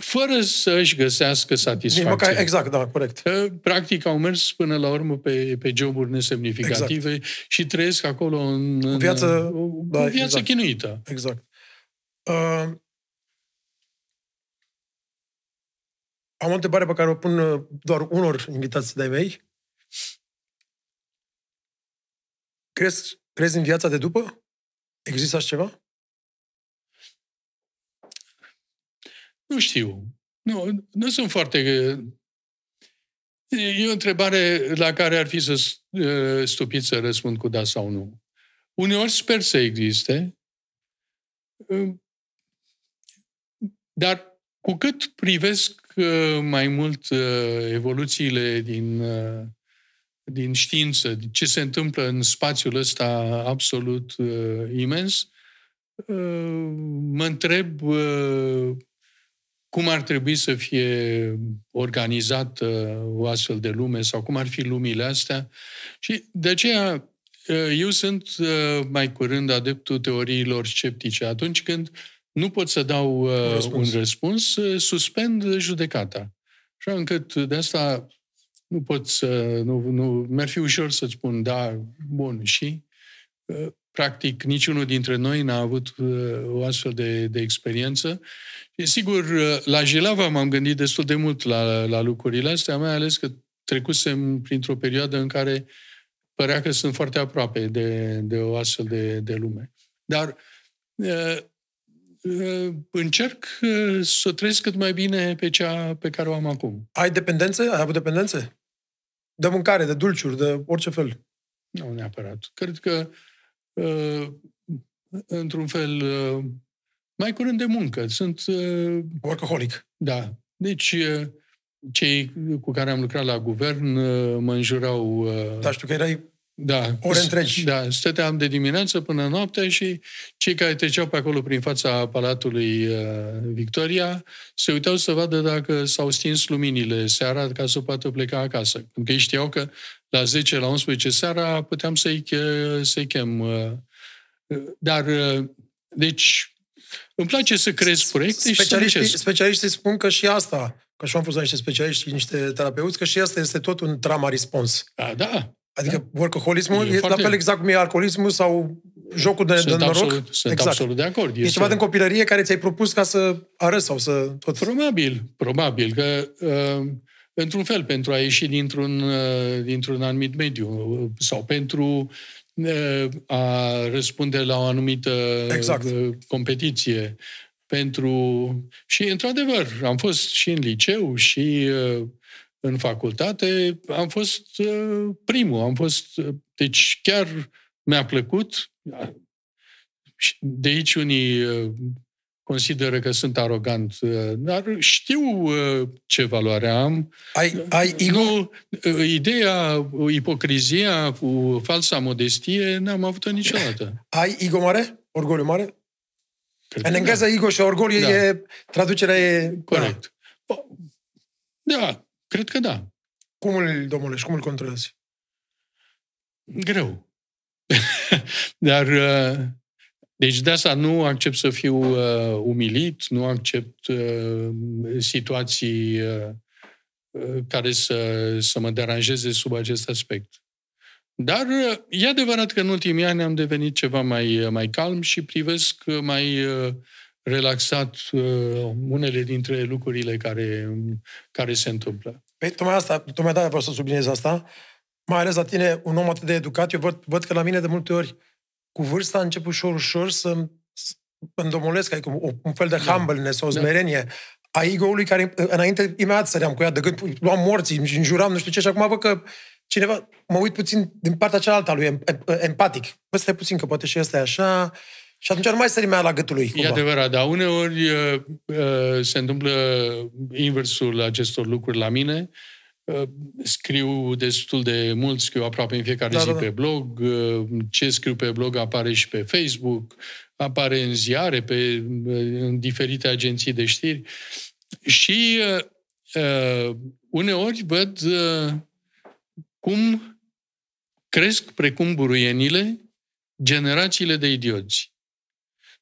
fără să-și găsească satisfacție. Măcar, exact, da, corect. Practic au mers până la urmă pe, pe joburi nesemnificative exact. și trăiesc acolo în, în o viață, o, da, o viață exact. chinuită. Exact. Uh, am o întrebare pe care o pun uh, doar unor invitați de-ai mei. Crezi, crezi în viața de după? Există așa ceva? Nu știu. Nu, nu sunt foarte... E o întrebare la care ar fi să stupit să răspund cu da sau nu. Uneori sper să existe, dar cu cât privesc mai mult evoluțiile din, din știință, ce se întâmplă în spațiul ăsta absolut imens, mă întreb cum ar trebui să fie organizată o astfel de lume sau cum ar fi lumile astea. Și de aceea ă, eu sunt ă, mai curând adeptul teoriilor sceptice. Atunci când nu pot să dau ă, răspuns. un răspuns, suspend judecata. Așa încât de asta nu pot să... Nu, nu, mi-ar fi ușor să spun, da, bun, și... Practic, niciunul dintre noi n-a avut o astfel de, de experiență și sigur, uh, la Jilava m-am gândit destul de mult la, la lucrurile astea, mai ales că trecusem printr-o perioadă în care părea că sunt foarte aproape de, de o astfel de, de lume. Dar uh, uh, încerc să trăiesc cât mai bine pe cea pe care o am acum. Ai dependențe? Ai avut dependențe? De mâncare, de dulciuri, de orice fel? Nu neapărat. Cred că, într-un fel, mai curând de muncă. Sunt... Uh, Workaholic. Da. Deci, uh, cei cu care am lucrat la guvern uh, mă înjurau... Uh, da, știu că erai da, ore întregi. Da, stăteam de dimineață până noaptea și cei care treceau pe acolo prin fața Palatului uh, Victoria se uitau să vadă dacă s-au stins luminile seara ca să poată pleca acasă. Pentru că ei știau că la 10, la 11 seara puteam să-i, uh, să chem. Uh, dar, uh, deci, îmi place să creez proiecte și să Specialiștii spun că și asta, că și am fost la niște specialiști și niște terapeuți, că și asta este tot un trauma respons. Da, da. Adică da. workaholismul e, e la fel exact cum e alcoolismul sau jocul de, sunt de noroc. Absolut, sunt exact. absolut de acord. Este e ceva din copilărie care ți-ai propus ca să arăți sau să... Tot... Probabil, probabil, că uh, într-un fel pentru a ieși dintr-un, uh, dintr-un anumit mediu uh, sau pentru a răspunde la o anumită exact. Uh, competiție. Pentru... Și, într-adevăr, am fost și în liceu, și uh, în facultate, am fost uh, primul, am fost... Deci chiar mi-a plăcut. De aici unii consideră că sunt arogant, uh, dar știu uh, ce valoare am. Ai, ai nu, uh, ideea, ipocrizia cu falsa modestie n-am avut-o niciodată. Ai ego mare? Orgoliu mare? Cred în da. engleză da. ego și orgoliu da. e, traducerea e... Corect. Da. da, cred că da. Cum îl și Cum îl controlezi? Greu. dar deci de asta nu accept să fiu uh, umilit, nu accept uh, situații uh, uh, care să, să mă deranjeze sub acest aspect. Dar uh, e adevărat că în ultimii ani am devenit ceva mai, uh, mai calm și privesc uh, mai uh, relaxat uh, unele dintre lucrurile care, care se întâmplă. Păi, tocmai asta, tocmai da, vreau să subliniez asta. Mai ales la tine, un om atât de educat, eu văd, văd că la mine de multe ori cu vârsta încep ușor, ușor să îndomolesc, adică un fel de da. humbleness o smerenie da. a ego-ului care uh, înainte imediat săream cu ea de când luam morții și înjuram, nu știu ce, și acum văd că cineva, mă uit puțin din partea cealaltă a lui, uh, empatic. Păi stai puțin, că poate și ăsta e așa. Și atunci nu mai sări la gâtul lui. Cumva. E adevărat, dar uneori uh, uh, se întâmplă inversul acestor lucruri la mine. Uh, Ă, scriu destul de mult, scriu aproape în fiecare da, zi da. da. pe blog, ă, ce scriu pe blog apare și pe Facebook, apare în ziare, pe, ă, în diferite agenții de știri și uh, uneori văd uh, cum cresc precum buruienile generațiile de idioți.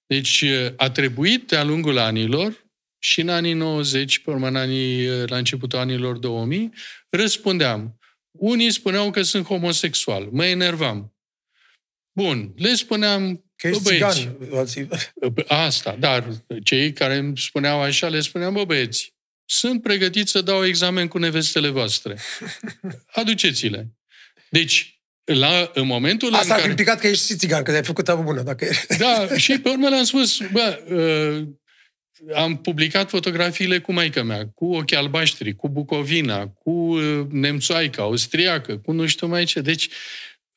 Deci a trebuit de-a lungul anilor și în anii 90, pe urmă în anii, la începutul anilor 2000, răspundeam. Unii spuneau că sunt homosexual, mă enervam. Bun, le spuneam Că ești băieți, țigan, Asta, dar cei care îmi spuneau așa, le spuneam, bă băieți, sunt pregătit să dau examen cu nevestele voastre. Aduceți-le. Deci, la, în momentul Asta în a care... criticat că ești și țigan, că ai făcut treabă bună. Dacă... da, și pe urmă le-am spus, bă, ă, am publicat fotografiile cu maica mea, cu ochii albaștri, cu Bucovina, cu uh, nemțoaica, austriacă, cu nu știu mai ce. Deci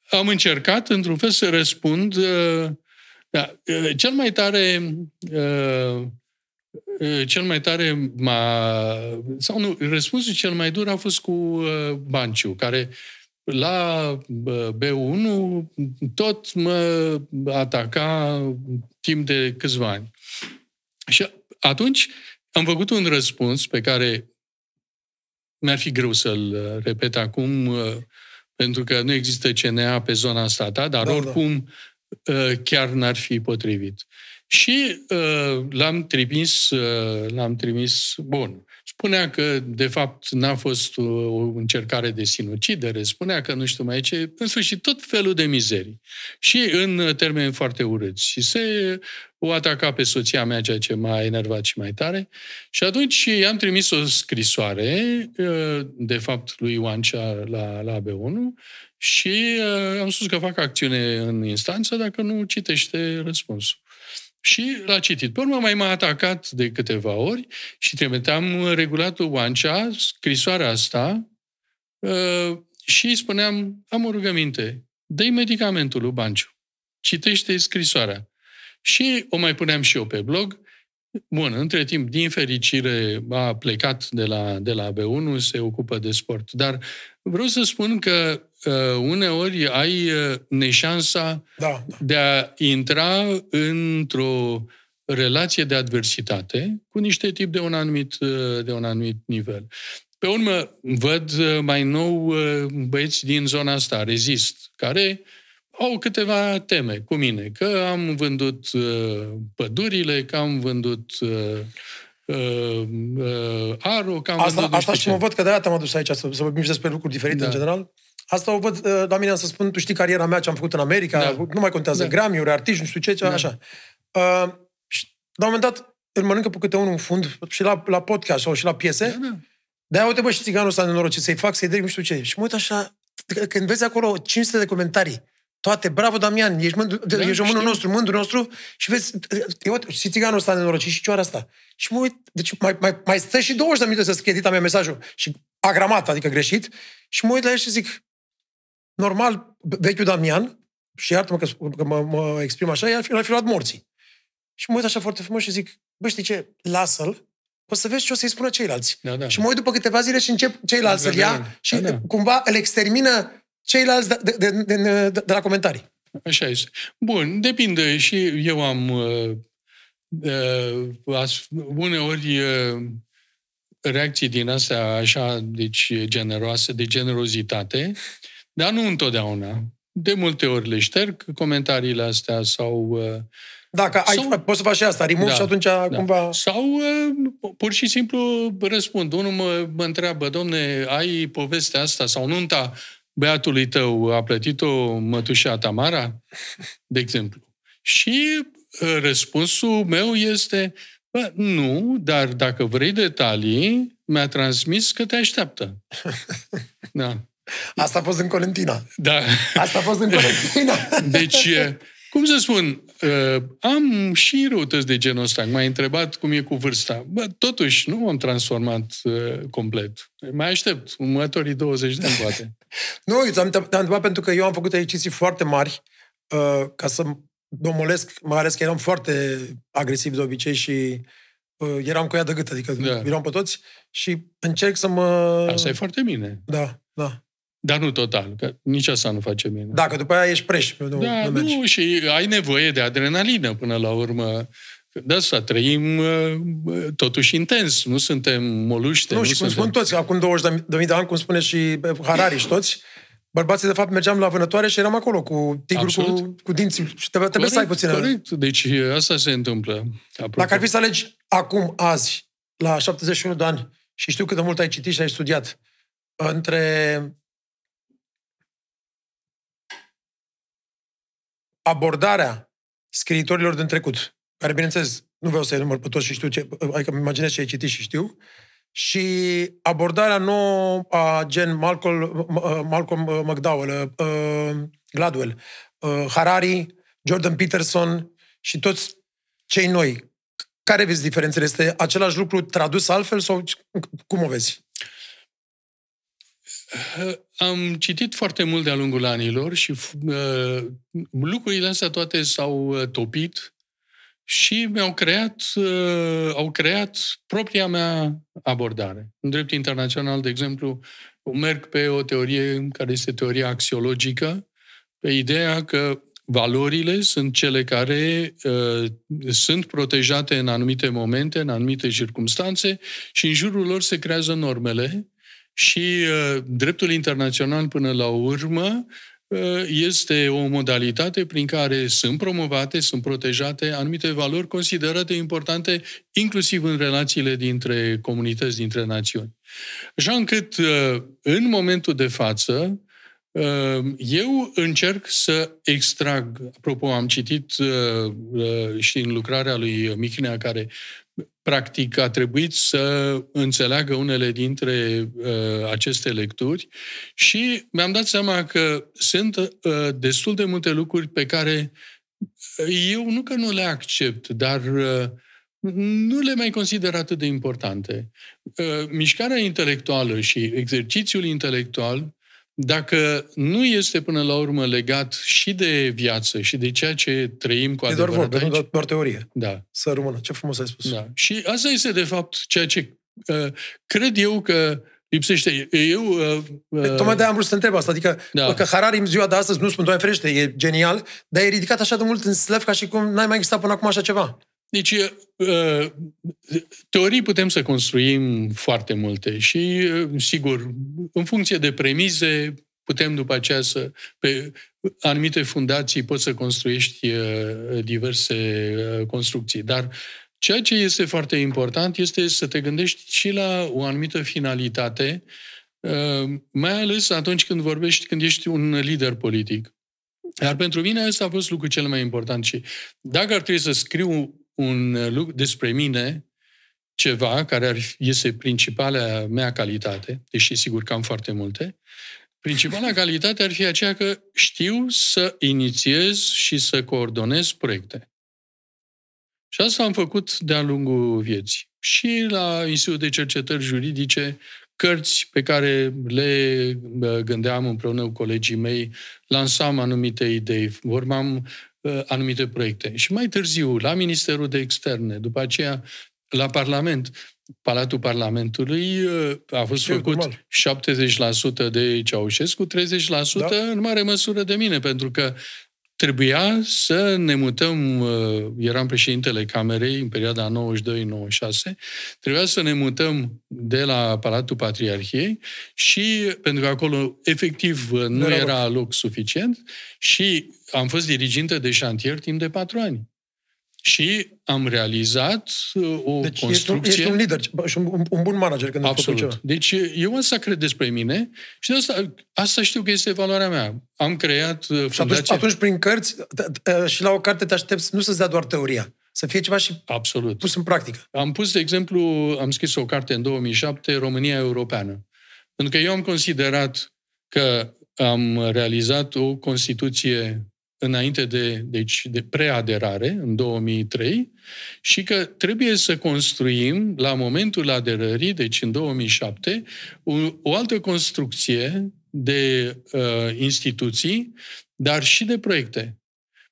am încercat, într-un fel, să răspund. Uh, da, uh, cel mai tare uh, uh cel mai tare m-a... sau nu, răspunsul cel mai dur a fost cu uh, Banciu, care la B1 tot mă ataca timp de câțiva ani. Și atunci am făcut un răspuns pe care mi-ar fi greu să-l uh, repet acum, uh, pentru că nu există CNA pe zona asta, da? dar da, da. oricum da. chiar n-ar fi potrivit. Și uh, l-am trimis, uh, l-am trimis, bun, Spunea că, de fapt, n-a fost o încercare de sinucidere, spunea că nu știu mai ce, în sfârșit, tot felul de mizerii. Și în termeni foarte urâți. Și se o ataca pe soția mea, ceea ce m-a enervat și mai tare. Și atunci i-am trimis o scrisoare, ă, de fapt, lui Ioancea la, la B1 și ă, am spus că fac acțiune în instanță dacă nu citește răspunsul. Și l-a citit. Pe urmă mai m-a atacat de câteva ori și trimiteam regulat Oancea, scrisoarea asta, uh, și spuneam, am o rugăminte, dă-i medicamentul lui Banciu, citește scrisoarea. Și o mai puneam și eu pe blog. Bun, între timp, din fericire, a plecat de la, de la B1, se ocupă de sport. Dar vreau să spun că Uh, uneori ai uh, neșansa da, da. de a intra într-o relație de adversitate cu niște tip de un anumit, uh, de un anumit nivel. Pe urmă, văd mai nou băieți din zona asta, rezist, care au câteva teme cu mine, că am vândut pădurile, că am vândut uh, uh, aro, că am asta, vândut... Asta și mă văd că de-aia te-am adus aici, să, să vorbim despre lucruri diferite da. în general. Asta o văd uh, la mine, am să spun, tu știi cariera mea, ce am făcut în America, da. nu mai contează da. gramiuri, artiști, nu știu ce, ce da. așa. Uh, și, la un moment dat, îl mănâncă pe câte unul în fund, și la, la podcast sau și la piese. Da, da. De-aia, uite, bă, și țiganul ăsta nenorocit, să-i fac, să-i nu știu ce. Și mă uit așa, când vezi acolo 500 de comentarii, toate, bravo, Damian, ești, mândru, da, ești românul nostru, mândru nostru, și vezi, uite, și țiganul ăsta nenorocit, și cioara asta. Și mă uit, deci mai, mai, mai stă și 20 de minute să scrie mea mesajul, și agramat, adică greșit, și mă uit la el și zic, normal, vechiul Damian, și iartă-mă că, că mă, mă exprim așa, i-ar fi, ar fi luat morții. Și mă uit așa foarte frumos și zic, bă, știi ce, lasă-l, o să vezi ce o să-i spună ceilalți. Da, da. Și mă uit după câteva zile și încep ceilalți da, să-l ia da, și da. cumva îl extermină ceilalți de, de, de, de, de la comentarii. Așa este. Bun, depinde. Și eu am... Uh, uh, uneori uh, reacții din astea așa, deci generoase, de generozitate, uh, dar nu întotdeauna. De multe ori le șterg comentariile astea sau... Uh, dacă ai, sau, poți să faci și asta, remove da, și atunci da. cumva... Sau uh, pur și simplu răspund. Unul mă, mă întreabă, domne, ai povestea asta sau nunta băiatului tău a plătit-o mătușa Tamara? De exemplu. Și uh, răspunsul meu este, bă, nu, dar dacă vrei detalii, mi-a transmis că te așteaptă. Da. Asta a fost în Colentina. Da. Asta a fost în Colentina. Deci, cum să spun, am și răutăți de genul ăsta. M-ai întrebat cum e cu vârsta. Bă, totuși, nu m-am transformat complet. Mai aștept următorii 20 de ani, poate. nu, te-am, te-am întrebat pentru că eu am făcut exerciții foarte mari ca să domolesc, mai ales că eram foarte agresiv de obicei și uh, eram cu ea de gât, adică da. eram pe toți și încerc să mă... Asta e foarte bine. Da, da. Dar nu total, că nici asta nu face bine. Dacă după aia ești preș. Nu, da, nu, mergi. nu, și ai nevoie de adrenalină până la urmă. De asta trăim totuși intens, nu suntem moluște. Nu, nu și cum spun toți, acum 20 de mii de ani, cum spune și Harari și toți, bărbații, de fapt, mergeam la vânătoare și eram acolo cu tigru, cu, cu dinți. Și trebuie, trebuie să ai puțin. Corect, deci asta se întâmplă. Apropo. Dacă ar fi să alegi acum, azi, la 71 de ani, și știu cât de mult ai citit și ai studiat, între abordarea scriitorilor din trecut, care, bineînțeles, nu vreau să-i număr pe toți și știu ce, adică îmi imaginez ce ai citit și știu, și abordarea nouă a gen Malcolm, Malcolm McDowell, uh, Gladwell, uh, Harari, Jordan Peterson și toți cei noi. Care vezi diferențele? Este același lucru tradus altfel sau cum o vezi? Am citit foarte mult de-a lungul anilor și uh, lucrurile astea toate s-au uh, topit și mi-au creat, uh, au creat propria mea abordare. În drept internațional, de exemplu, merg pe o teorie care este teoria axiologică, pe ideea că valorile sunt cele care uh, sunt protejate în anumite momente, în anumite circunstanțe și în jurul lor se creează normele și uh, dreptul internațional, până la urmă, uh, este o modalitate prin care sunt promovate, sunt protejate anumite valori considerate importante, inclusiv în relațiile dintre comunități, dintre națiuni. Așa încât, uh, în momentul de față, eu încerc să extrag, apropo, am citit și în lucrarea lui Michnea, care practic a trebuit să înțeleagă unele dintre uh, aceste lecturi și mi-am dat seama că sunt uh, destul de multe lucruri pe care uh, eu nu că nu le accept, dar uh, nu le mai consider atât de importante. Uh, mișcarea intelectuală și exercițiul intelectual dacă nu este până la urmă legat și de viață și de ceea ce trăim cu adevărat. E doar vorbe, aici, nu doar teorie. Da. Să rămână. Ce frumos ai spus. Da. Și asta este, de fapt, ceea ce uh, cred eu că lipsește. Eu... Uh, uh, Tocmai de-aia am vrut să întreb asta. Adică, da. că Harari în ziua de astăzi, nu spun, doamne ferește, e genial, dar e ridicat așa de mult în slăf ca și cum n-ai mai existat până acum așa ceva. Deci, teorii putem să construim foarte multe și, sigur, în funcție de premize, putem după aceea să... Pe anumite fundații poți să construiești diverse construcții, dar ceea ce este foarte important este să te gândești și la o anumită finalitate, mai ales atunci când vorbești, când ești un lider politic. Dar pentru mine asta a fost lucrul cel mai important și dacă ar trebui să scriu un lucru despre mine, ceva care ar, este principala mea calitate, deși sigur că am foarte multe, principala calitate ar fi aceea că știu să inițiez și să coordonez proiecte. Și asta am făcut de-a lungul vieții. Și la Institutul de Cercetări Juridice, cărți pe care le gândeam împreună cu colegii mei, lansam anumite idei, vorbam Uh, anumite proiecte. Și mai târziu, la Ministerul de Externe, după aceea la Parlament. Palatul Parlamentului uh, a fost făcut 70% de Ceaușescu, 30% da. în mare măsură de mine, pentru că trebuia să ne mutăm, uh, eram președintele Camerei în perioada 92-96, trebuia să ne mutăm de la Palatul Patriarhiei și, pentru că acolo efectiv nu era loc suficient și am fost dirigintă de șantier timp de patru ani. Și am realizat uh, o deci construcție... Deci un lider și un, un bun manager când Absolut. Ceva. Deci uh, eu asta cred despre mine și de asta, asta știu că este valoarea mea. Am creat fundația... Uh, și atunci, atunci prin cărți și la o carte te aștepți nu să-ți dea doar teoria, să fie ceva și Absolut. pus în practică. Am pus, de exemplu, am scris o carte în 2007, România Europeană. Pentru că eu am considerat că am realizat o Constituție înainte de, deci, de preaderare, în 2003, și că trebuie să construim, la momentul aderării, deci în 2007, o, o altă construcție de uh, instituții, dar și de proiecte.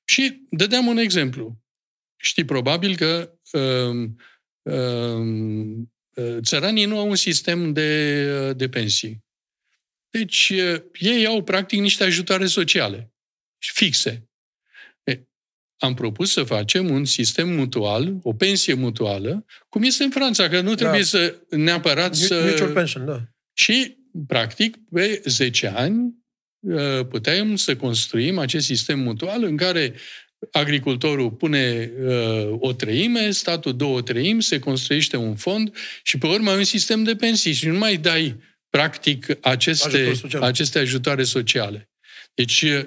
Și dădeam un exemplu. Știi probabil că uh, uh, țăranii nu au un sistem de, de pensii. Deci, uh, ei au practic niște ajutoare sociale și fixe. Am propus să facem un sistem mutual, o pensie mutuală, cum este în Franța, că nu da. trebuie da. să neapărat să... Mutual pension, da. Și, practic, pe 10 ani uh, putem să construim acest sistem mutual în care agricultorul pune uh, o treime, statul două treimi, se construiește un fond și pe urmă un sistem de pensii și nu mai dai practic aceste, Ajutor aceste ajutoare sociale. Deci uh,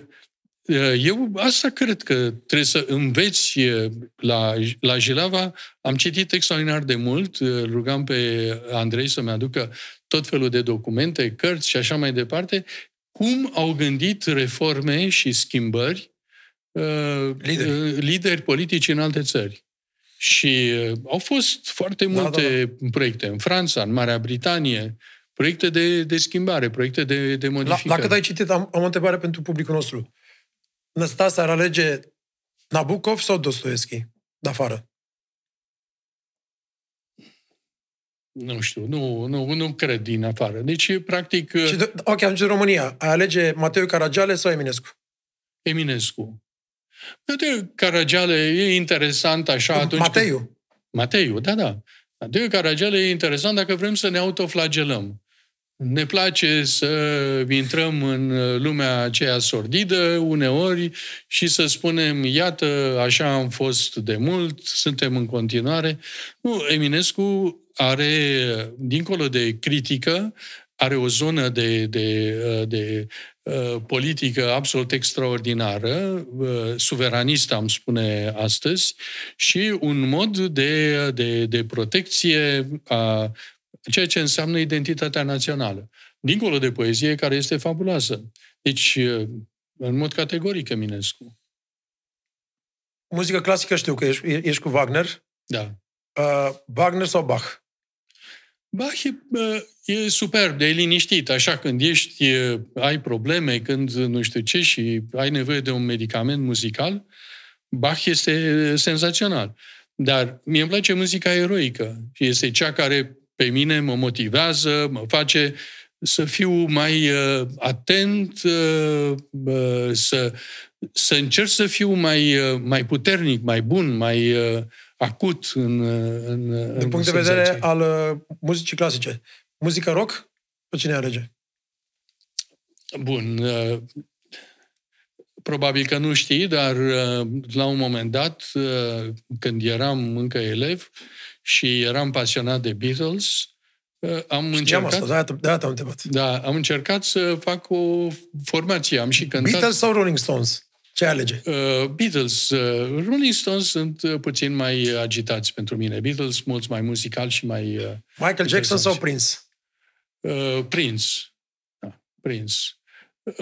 Eh, eu asta cred că trebuie să înveți eh, la, la Jilava. Am citit extraordinar de mult, eh, rugam pe Andrei să-mi aducă tot felul de documente, cărți și așa mai departe, cum au gândit reforme și schimbări lideri, lideri politici în alte țări. Și au fost foarte da, multe da, da, da. proiecte în Franța, în Marea Britanie, proiecte de, de schimbare, proiecte de, de modificare. La, la cât ai citit, am, am o întrebare pentru publicul nostru. Năstase ar alege Nabucov sau Dostoevski de afară? Nu știu, nu, nu, nu cred din afară. Deci, practic... Și de, ok, atunci în România, ai alege Mateu Caragiale sau Eminescu? Eminescu. Mateu Caragiale e interesant așa atunci... Mateiu. Când... Mateiu, da, da. Mateu Caragiale e interesant dacă vrem să ne autoflagelăm. Ne place să intrăm în lumea aceea sordidă uneori și să spunem, iată, așa am fost de mult, suntem în continuare. Nu, Eminescu are, dincolo de critică, are o zonă de, de, de, de uh, politică absolut extraordinară, uh, suveranistă, am spune astăzi, și un mod de, de, de protecție a ceea ce înseamnă identitatea națională. Dincolo de poezie, care este fabuloasă. Deci, în mod categoric, Eminescu. Muzică clasică știu că ești, ești cu Wagner. Da. Uh, Wagner sau Bach? Bach e, e superb, e liniștit, așa când ești, e, ai probleme, când nu știu ce și ai nevoie de un medicament muzical, Bach este senzațional. Dar mie îmi place muzica eroică. Este cea care pe mine, mă motivează, mă face să fiu mai uh, atent, uh, să, să încerc să fiu mai, uh, mai puternic, mai bun, mai acut în, în Din în punct senzație. de vedere al muzicii clasice, muzica rock, pe cine alege? Bun, probabil că nu știi, dar la un moment dat, când eram încă elev, și eram pasionat de Beatles, ă, am încercat... Asta, de-aia, de-aia te-am întrebat. Da, am încercat să fac o formație. Am și cântat... Beatles sau Rolling Stones? Ce alege? Uh, Beatles. Uh, Rolling Stones sunt uh, puțin mai agitați pentru mine. Beatles, mulți mai muzical și mai... Uh, Michael Jackson sau Prince? Uh, Prince. Da, Prince.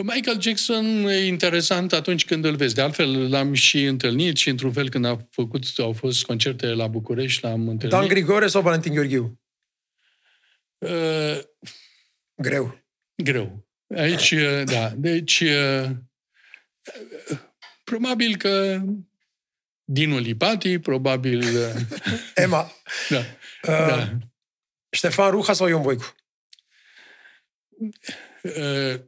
Michael Jackson e interesant atunci când îl vezi. De altfel, l-am și întâlnit și într-un fel când a făcut, au fost concerte la București, l-am întâlnit. Dan Grigore sau Valentin Gheorghiu? Uh, greu. Greu. Aici, uh, da. Deci, uh, probabil că Dinu Lipati, probabil... Uh, Emma. Da. Uh, da. Ștefan Ruha sau Ion Voicu? Uh,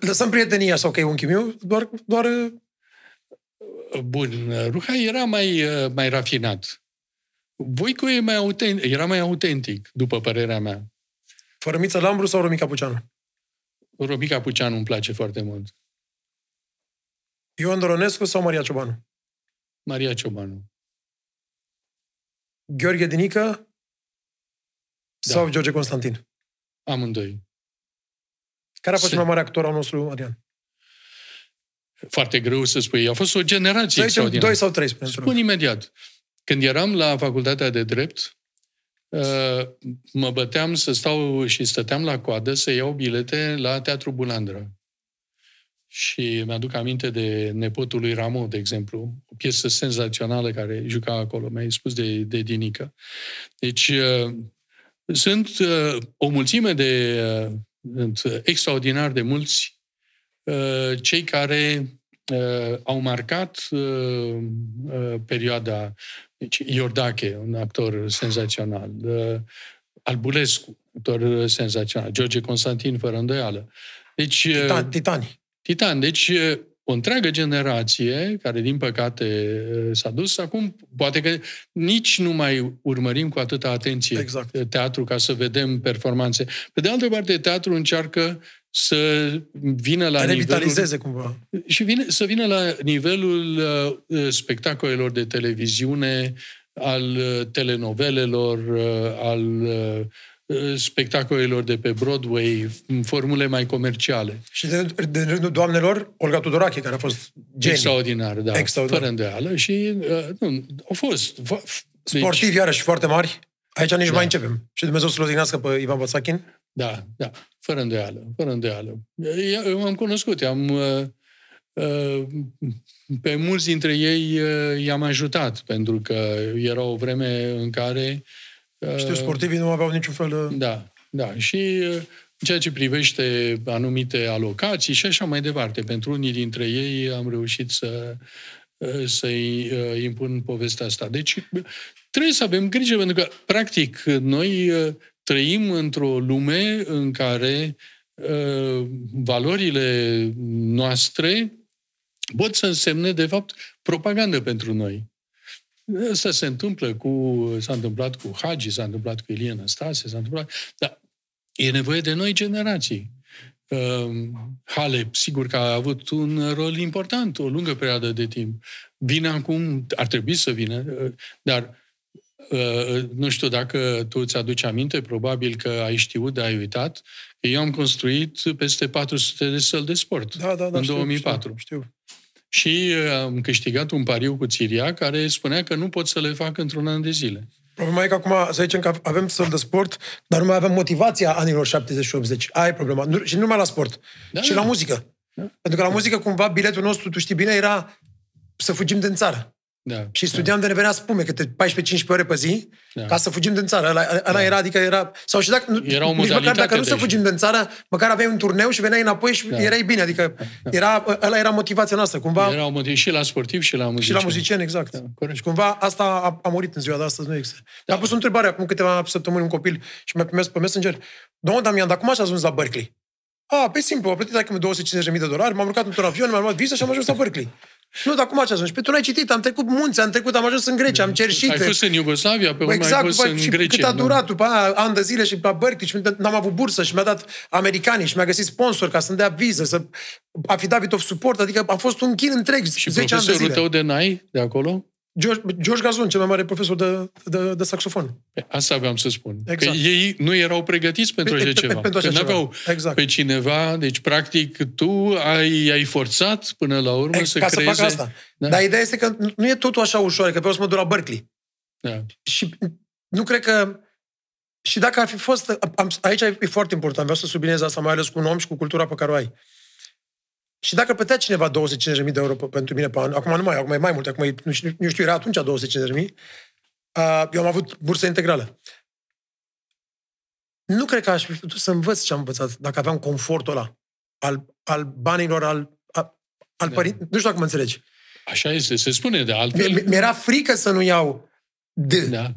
Lăsăm prietenia sau că e un chimiu, doar... doar... Uh, Bun, Ruhai era mai, uh, mai rafinat. Voicu e mai autentic, era mai autentic, după părerea mea. Fărămiță Lambru sau Romica Puceanu? Romica Puceanu îmi place foarte mult. Ion Doronescu sau Maria Ciobanu? Maria Ciobanu. Gheorghe Dinică da. sau George Constantin? Amândoi. Care a fost cel mai mare actor al nostru, Adrian? Foarte greu să spui. A fost o generație să extraordinară. Doi sau trei, spune Spun imediat. Când eram la facultatea de drept, uh, mă băteam să stau și stăteam la coadă să iau bilete la Teatru Bulandra. Și mi-aduc aminte de nepotul lui Ramo, de exemplu, o piesă senzațională care juca acolo, mi-ai spus de, de Dinică. Deci, uh, sunt uh, o mulțime de sunt uh, extraordinar de mulți uh, cei care uh, au marcat perioada deci Iordache, un actor senzațional, Albulescu, actor senzațional, George Constantin, fără îndoială. Deci, Titan, Titani. Titan, deci o întreagă generație care, din păcate, eh, s-a dus. Acum, poate că nici nu mai urmărim cu atâta atenție exact. Eh, teatru ca să vedem performanțe. Pe de altă parte, teatru încearcă să vină la revitalizeze nivelul, cumva. Și vine, să vină la nivelul eh, spectacolelor de televiziune, al telenovelelor, al Uh, spectacolelor de pe Broadway, formule mai comerciale. Și de, de rândul doamnelor, Olga Tudorache, care a fost genie. Extraordinar, da, Extraordinar. fără îndeală. Și uh, nu, au fost. Deci, Sportivi, iarăși, foarte mari. Aici nici da. mai începem. Și Dumnezeu să-l odihnească pe Ivan Bățachin. Da, da, fără îndoială, fără îndoială. Eu am cunoscut, am... Uh, uh, pe mulți dintre ei i-am ajutat, pentru că era o vreme în care știu, sportivii nu aveau niciun fel de... Da, da. Și uh, în ceea ce privește anumite alocații și așa mai departe, pentru unii dintre ei am reușit să uh, să-i uh, impun povestea asta. Deci trebuie să avem grijă, pentru că, practic, noi trăim într-o lume în care valorile noastre pot să însemne, de fapt, propagandă pentru noi. Asta se întâmplă cu, s-a întâmplat cu Hagi, s-a întâmplat cu Ilie Năstase, s-a întâmplat, dar e nevoie de noi generații. Uh, um, Halep, sigur că a avut un rol important, o lungă perioadă de timp. Vine acum, ar trebui să vină, uh, dar uh, nu știu dacă tu îți aduci aminte, probabil că ai știut, dar ai uitat, eu am construit peste 400 de săli de sport da, da, da, în știu, 2004. Știu, știu. Și uh, am câștigat un pariu cu Țiria, care spunea că nu pot să le fac într-un an de zile. Problema e că acum, să zicem că avem să de sport, dar nu mai avem motivația anilor 70 și 80. Aia e problema. și nu numai la sport, da, și da. la muzică. Da. Pentru că la muzică, cumva, biletul nostru, tu știi bine, era să fugim din țară. Da, și da. studiam da. de revenea spume câte 14-15 ore pe zi da. ca să fugim din țară. Ăla, da. era, adică era... Sau și dacă, era nici măcar dacă nu să fugim din țară, măcar aveai un turneu și veneai înapoi și da. erai bine. Adică da, da. era, ăla era motivația noastră. Cumva, era motiv și la sportiv și la muzician. Și la muzician, exact. Da, corect. Și cumva asta a, a murit în ziua de astăzi, nu există. Da. Am pus o întrebare acum câteva săptămâni un copil și mi-a primit pe Messenger. Domnul Damian, dar cum ați ajuns la Berkeley? A, pe simplu, a plătit acum 250.000 de dolari, m-am urcat într-un avion, m am luat visa și am ajuns la Berkeley. Nu, dar cum așa ajuns? Pe tu n-ai citit, am trecut munți, am trecut, am ajuns în Grecia, am cerșit. Ai fost în Iugoslavia, pe urmă exact, ai fost după, în și Grecia. cât a da. durat, da. după aia, ani de zile și la Berkeley, și n-am avut bursă și mi-a dat americanii și mi-a găsit sponsor ca să-mi dea viză, să affidavit of support, adică a fost un chin întreg, și 10 ani de zile. tău de NAI de acolo? George, George Gazun, cel mai mare profesor de, de, de saxofon. Asta aveam să spun. Exact. Că ei nu erau pregătiți pentru așa ceva. pentru așa că ceva. aveau exact. pe cineva, deci practic tu ai, ai forțat până la urmă e, să ca creeze... Să facă asta. Da. Dar ideea este că nu e totul așa ușor, că pe o să mă duc Berkeley. Da. Și nu cred că... Și dacă ar fi fost... aici e foarte important, vreau să subliniez asta, mai ales cu un om și cu cultura pe care o ai. Uh, și dacă plătea cineva 250.000 de euro pentru mine pe an, acum nu mai, acum e mai mult, acum e, nu, știu, nu știu, era atunci 250.000, eu am avut bursă integrală. Nu cred că aș fi putut să învăț ce am învățat dacă aveam confortul ăla al, al banilor, al, al, da. părinților. Nu știu dacă mă înțelegi. Așa este, se spune, de altfel... Mi-era frică să nu iau D. Da.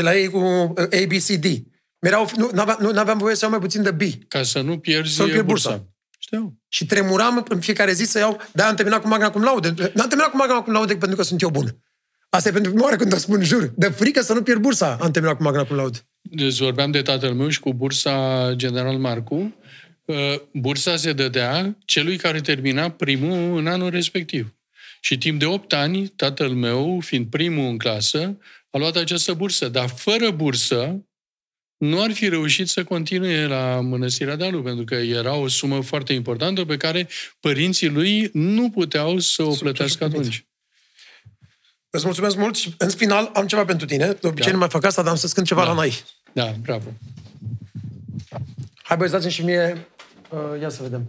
La ei cu ABCD. mi nu, n-aveam, nu aveam voie să iau mai puțin de B. Ca să nu pierzi să nu pierd bursa. bursa. Știu. Și tremuram în fiecare zi să iau, da, am terminat cu magna cum laude. N-am terminat cu magna cum laude pentru că sunt eu bun. Asta e pentru prima oară când o spun, jur. De frică să nu pierd bursa, am terminat cu magna cum laude. Deci vorbeam de tatăl meu și cu bursa General Marcu. Uh, bursa se dădea celui care termina primul în anul respectiv. Și timp de 8 ani, tatăl meu, fiind primul în clasă, a luat această bursă. Dar fără bursă, nu ar fi reușit să continue la Mănăstirea Dalu, pentru că era o sumă foarte importantă pe care părinții lui nu puteau să o plătească atunci. Îți mulțumesc mult și în final am ceva pentru tine. De obicei da. nu mai fac asta, dar am să scând ceva da. la noi. Da, bravo. Hai băieți, dați-mi și mie, uh, ia să vedem.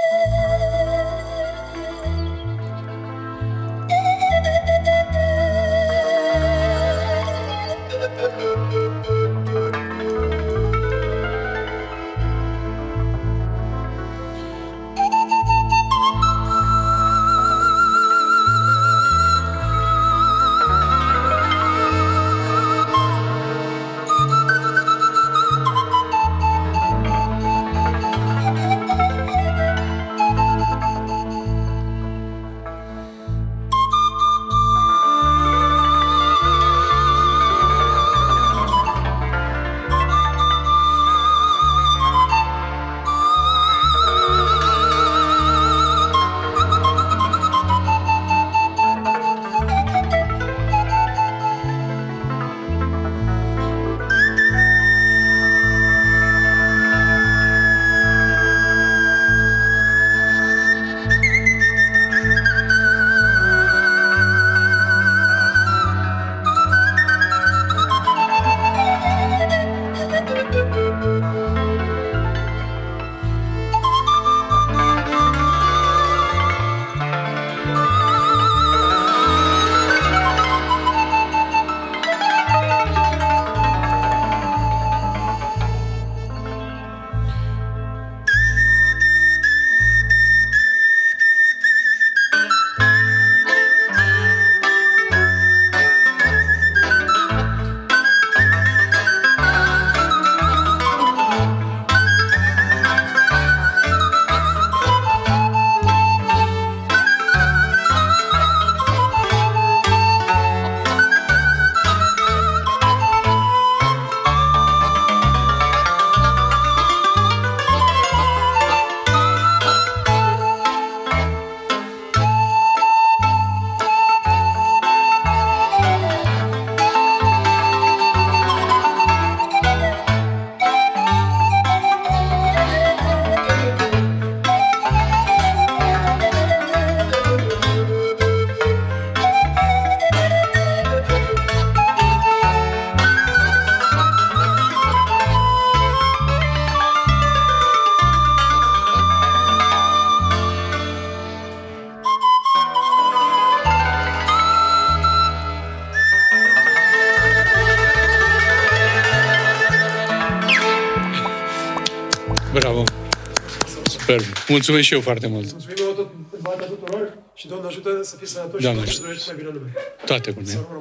Mulțumesc și eu foarte mult. Mulțumim tot, tuturor și domnul ajută să fiți sănătoși și să trăiești mai bine lumea. Toate bune.